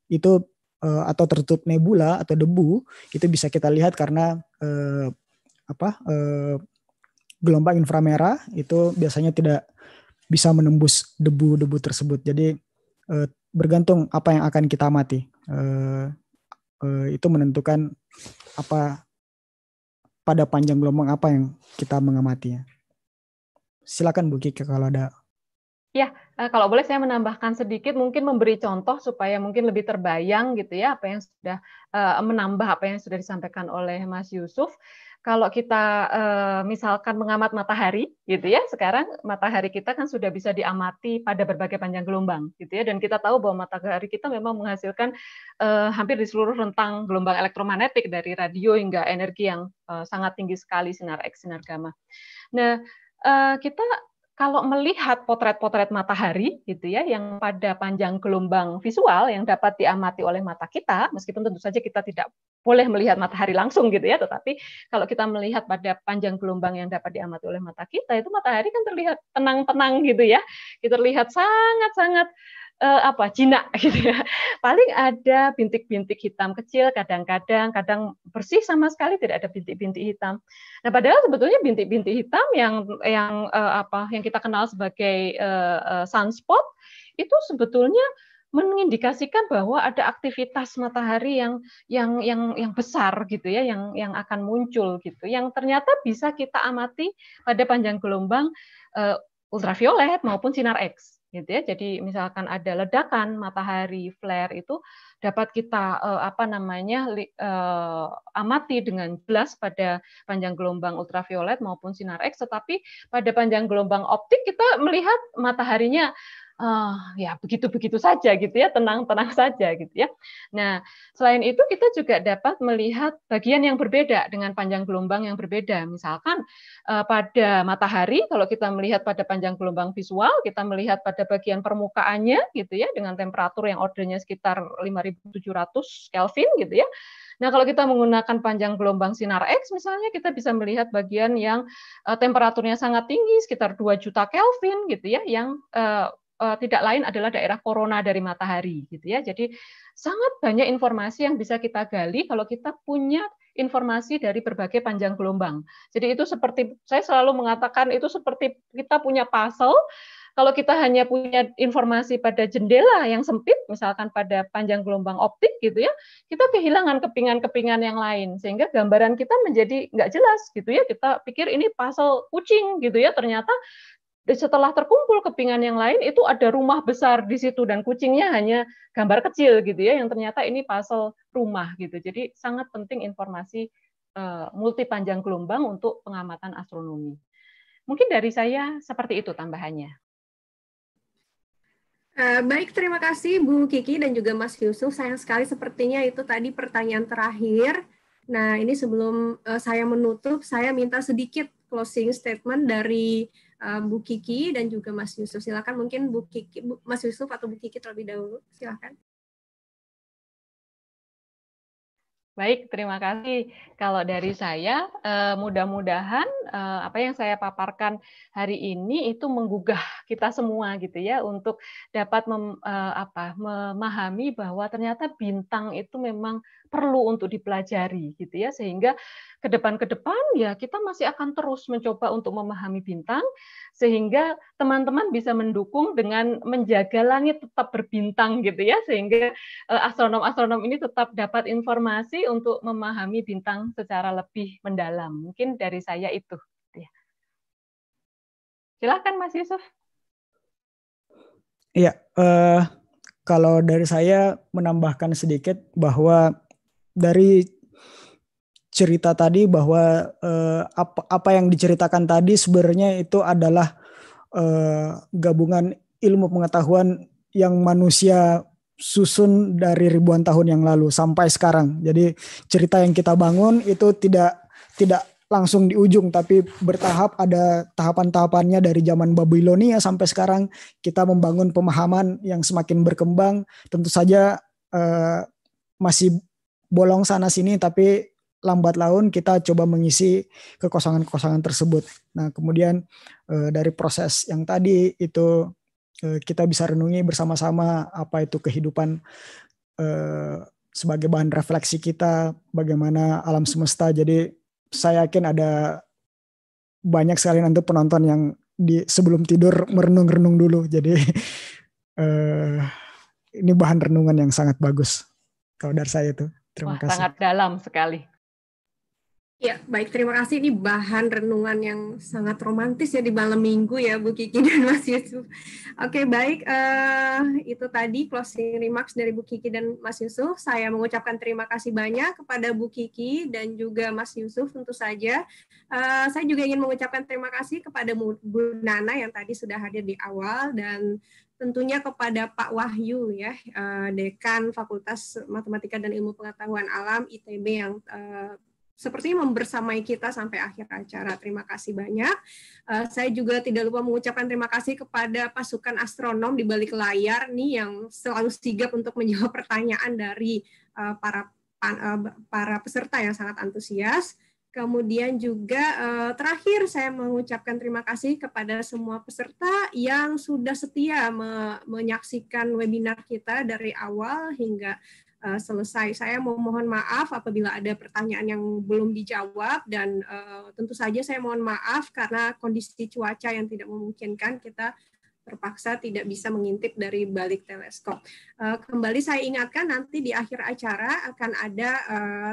Speaker 4: itu eh, atau tertutup nebula atau debu itu bisa kita lihat karena eh, apa eh, gelombang inframerah itu biasanya tidak bisa menembus debu-debu tersebut jadi eh, bergantung apa yang akan kita amati eh, eh, itu menentukan apa pada panjang gelombang apa yang kita mengamatinya. Silakan Bu Kika kalau ada.
Speaker 2: Ya, eh, kalau boleh saya menambahkan sedikit, mungkin memberi contoh supaya mungkin lebih terbayang gitu ya apa yang sudah eh, menambah apa yang sudah disampaikan oleh Mas Yusuf kalau kita eh, misalkan mengamat matahari gitu ya sekarang matahari kita kan sudah bisa diamati pada berbagai panjang gelombang gitu ya dan kita tahu bahwa matahari kita memang menghasilkan eh, hampir di seluruh rentang gelombang elektromagnetik dari radio hingga energi yang eh, sangat tinggi sekali sinar X sinar gamma. Nah, kita kalau melihat potret-potret matahari gitu ya yang pada panjang gelombang visual yang dapat diamati oleh mata kita meskipun tentu saja kita tidak boleh melihat matahari langsung gitu ya tetapi kalau kita melihat pada panjang gelombang yang dapat diamati oleh mata kita itu matahari kan terlihat tenang-tenang gitu ya Kita terlihat sangat-sangat uh, apa Cina gitu ya. Paling ada bintik-bintik hitam kecil kadang-kadang, kadang bersih sama sekali tidak ada bintik-bintik hitam. Nah, padahal sebetulnya bintik-bintik hitam yang yang uh, apa yang kita kenal sebagai uh, sunspot itu sebetulnya mengindikasikan bahwa ada aktivitas matahari yang yang yang yang besar gitu ya yang yang akan muncul gitu yang ternyata bisa kita amati pada panjang gelombang uh, ultraviolet maupun sinar X gitu ya. Jadi misalkan ada ledakan matahari flare itu dapat kita uh, apa namanya uh, amati dengan jelas pada panjang gelombang ultraviolet maupun sinar X tetapi pada panjang gelombang optik kita melihat mataharinya uh, ya begitu-begitu saja gitu ya, tenang-tenang saja gitu ya. Nah, selain itu kita juga dapat melihat bagian yang berbeda dengan panjang gelombang yang berbeda. Misalkan uh, pada matahari kalau kita melihat pada panjang gelombang visual, kita melihat pada bagian permukaannya gitu ya dengan temperatur yang ordernya sekitar 5700 Kelvin gitu ya. Nah, kalau kita menggunakan panjang gelombang sinar X misalnya kita bisa melihat bagian yang uh, temperaturnya sangat tinggi sekitar 2 juta Kelvin gitu ya yang uh, Eh, tidak lain adalah daerah corona dari matahari gitu ya. Jadi sangat banyak informasi yang bisa kita gali kalau kita punya informasi dari berbagai panjang gelombang. Jadi itu seperti saya selalu mengatakan itu seperti kita punya puzzle. Kalau kita hanya punya informasi pada jendela yang sempit, misalkan pada panjang gelombang optik gitu ya, kita kehilangan kepingan-kepingan yang lain sehingga gambaran kita menjadi nggak jelas gitu ya. Kita pikir ini puzzle kucing gitu ya, ternyata setelah terkumpul kepingan yang lain itu ada rumah besar di situ dan kucingnya hanya gambar kecil gitu ya yang ternyata ini pasal rumah gitu. Jadi sangat penting informasi uh, eh, multi panjang gelombang untuk pengamatan astronomi. Mungkin dari saya seperti itu tambahannya.
Speaker 1: Eh, baik, terima kasih Bu Kiki dan juga Mas Yusuf. Sayang sekali sepertinya itu tadi pertanyaan terakhir. Nah, ini sebelum eh, saya menutup, saya minta sedikit closing statement dari Bu Kiki dan juga Mas Yusuf. Silakan mungkin Bu Kiki, Mas Yusuf atau Bu Kiki terlebih dahulu. Silakan.
Speaker 2: Baik, terima kasih. Kalau dari saya, eh, mudah-mudahan eh, apa yang saya paparkan hari ini itu menggugah kita semua gitu ya untuk dapat mem, eh, apa, memahami bahwa ternyata bintang itu memang perlu untuk dipelajari gitu ya sehingga ke depan ke depan ya kita masih akan terus mencoba untuk memahami bintang sehingga teman-teman bisa mendukung dengan menjaga langit tetap berbintang gitu ya sehingga eh, astronom-astronom ini tetap dapat informasi untuk memahami bintang secara lebih mendalam. Mungkin dari saya itu. Gitu ya. Silakan Mas Yusuf.
Speaker 4: Iya, uh, kalau dari saya menambahkan sedikit bahwa dari cerita tadi bahwa eh, apa, apa yang diceritakan tadi sebenarnya itu adalah eh, gabungan ilmu pengetahuan yang manusia susun dari ribuan tahun yang lalu sampai sekarang. Jadi cerita yang kita bangun itu tidak tidak langsung di ujung tapi bertahap ada tahapan-tahapannya dari zaman Babilonia sampai sekarang kita membangun pemahaman yang semakin berkembang tentu saja eh, masih bolong sana sini tapi lambat laun kita coba mengisi kekosongan kosongan tersebut. Nah, kemudian eh, dari proses yang tadi itu eh, kita bisa renungi bersama-sama apa itu kehidupan eh, sebagai bahan refleksi kita, bagaimana alam semesta. Jadi saya yakin ada banyak sekali nanti penonton yang di sebelum tidur merenung-renung dulu. Jadi ini bahan renungan yang sangat bagus kalau dari saya itu. Terima Wah, kasih. Sangat
Speaker 1: dalam sekali. Ya, baik. Terima kasih. Ini bahan renungan yang sangat romantis ya di malam minggu ya, Bu Kiki dan Mas Yusuf. Oke, baik. Uh, itu tadi closing remarks dari Bu Kiki dan Mas Yusuf. Saya mengucapkan terima kasih banyak kepada Bu Kiki dan juga Mas Yusuf tentu saja Eh, saya juga ingin mengucapkan terima kasih kepada Bu Nana yang tadi sudah hadir di awal dan tentunya kepada Pak Wahyu ya uh, dekan Fakultas Matematika dan Ilmu Pengetahuan Alam ITB yang uh, sepertinya membersamai kita sampai akhir acara. Terima kasih banyak. Uh, saya juga tidak lupa mengucapkan terima kasih kepada pasukan astronom di balik layar nih yang selalu sigap untuk menjawab pertanyaan dari uh, para pan, uh, para peserta yang sangat antusias. Kemudian juga eh, terakhir saya mengucapkan terima kasih kepada semua peserta yang sudah setia menyaksikan webinar kita dari awal hingga eh, selesai. Saya mohon maaf apabila ada pertanyaan yang belum dijawab dan eh, tentu saja saya mohon maaf karena kondisi cuaca yang tidak memungkinkan kita terpaksa tidak bisa mengintip dari balik teleskop. kembali saya ingatkan nanti di akhir acara akan ada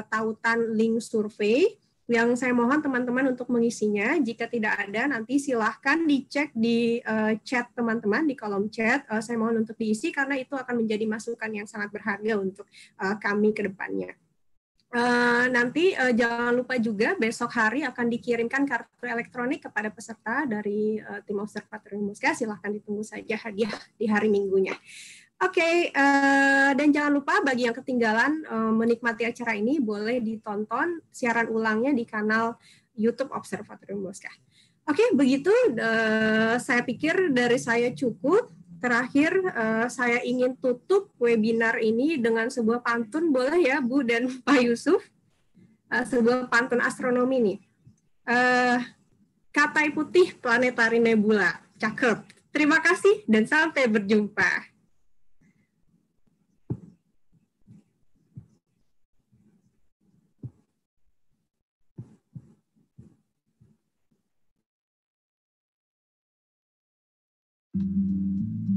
Speaker 1: tautan link survei yang saya mohon teman-teman untuk mengisinya. Jika tidak ada, nanti silahkan dicek di uh, chat teman-teman, di kolom chat. Uh, saya mohon untuk diisi karena itu akan menjadi masukan yang sangat berharga untuk uh, kami ke depannya. Uh, nanti uh, jangan lupa juga besok hari akan dikirimkan kartu elektronik kepada peserta dari uh, tim observatorium Muska. Silahkan ditunggu saja hadiah di hari minggunya. Oke, okay, uh, eh, dan jangan lupa bagi yang ketinggalan uh, menikmati acara ini boleh ditonton siaran ulangnya di kanal YouTube Observatorium Bosca. Oke, okay, begitu uh, saya pikir dari saya cukup. Terakhir, uh, saya ingin tutup webinar ini dengan sebuah pantun, boleh ya Bu dan Pak Yusuf? Uh, sebuah pantun astronomi nih. Uh, Katai Putih Planetari Nebula. Cakep. Terima kasih dan sampai berjumpa. thank you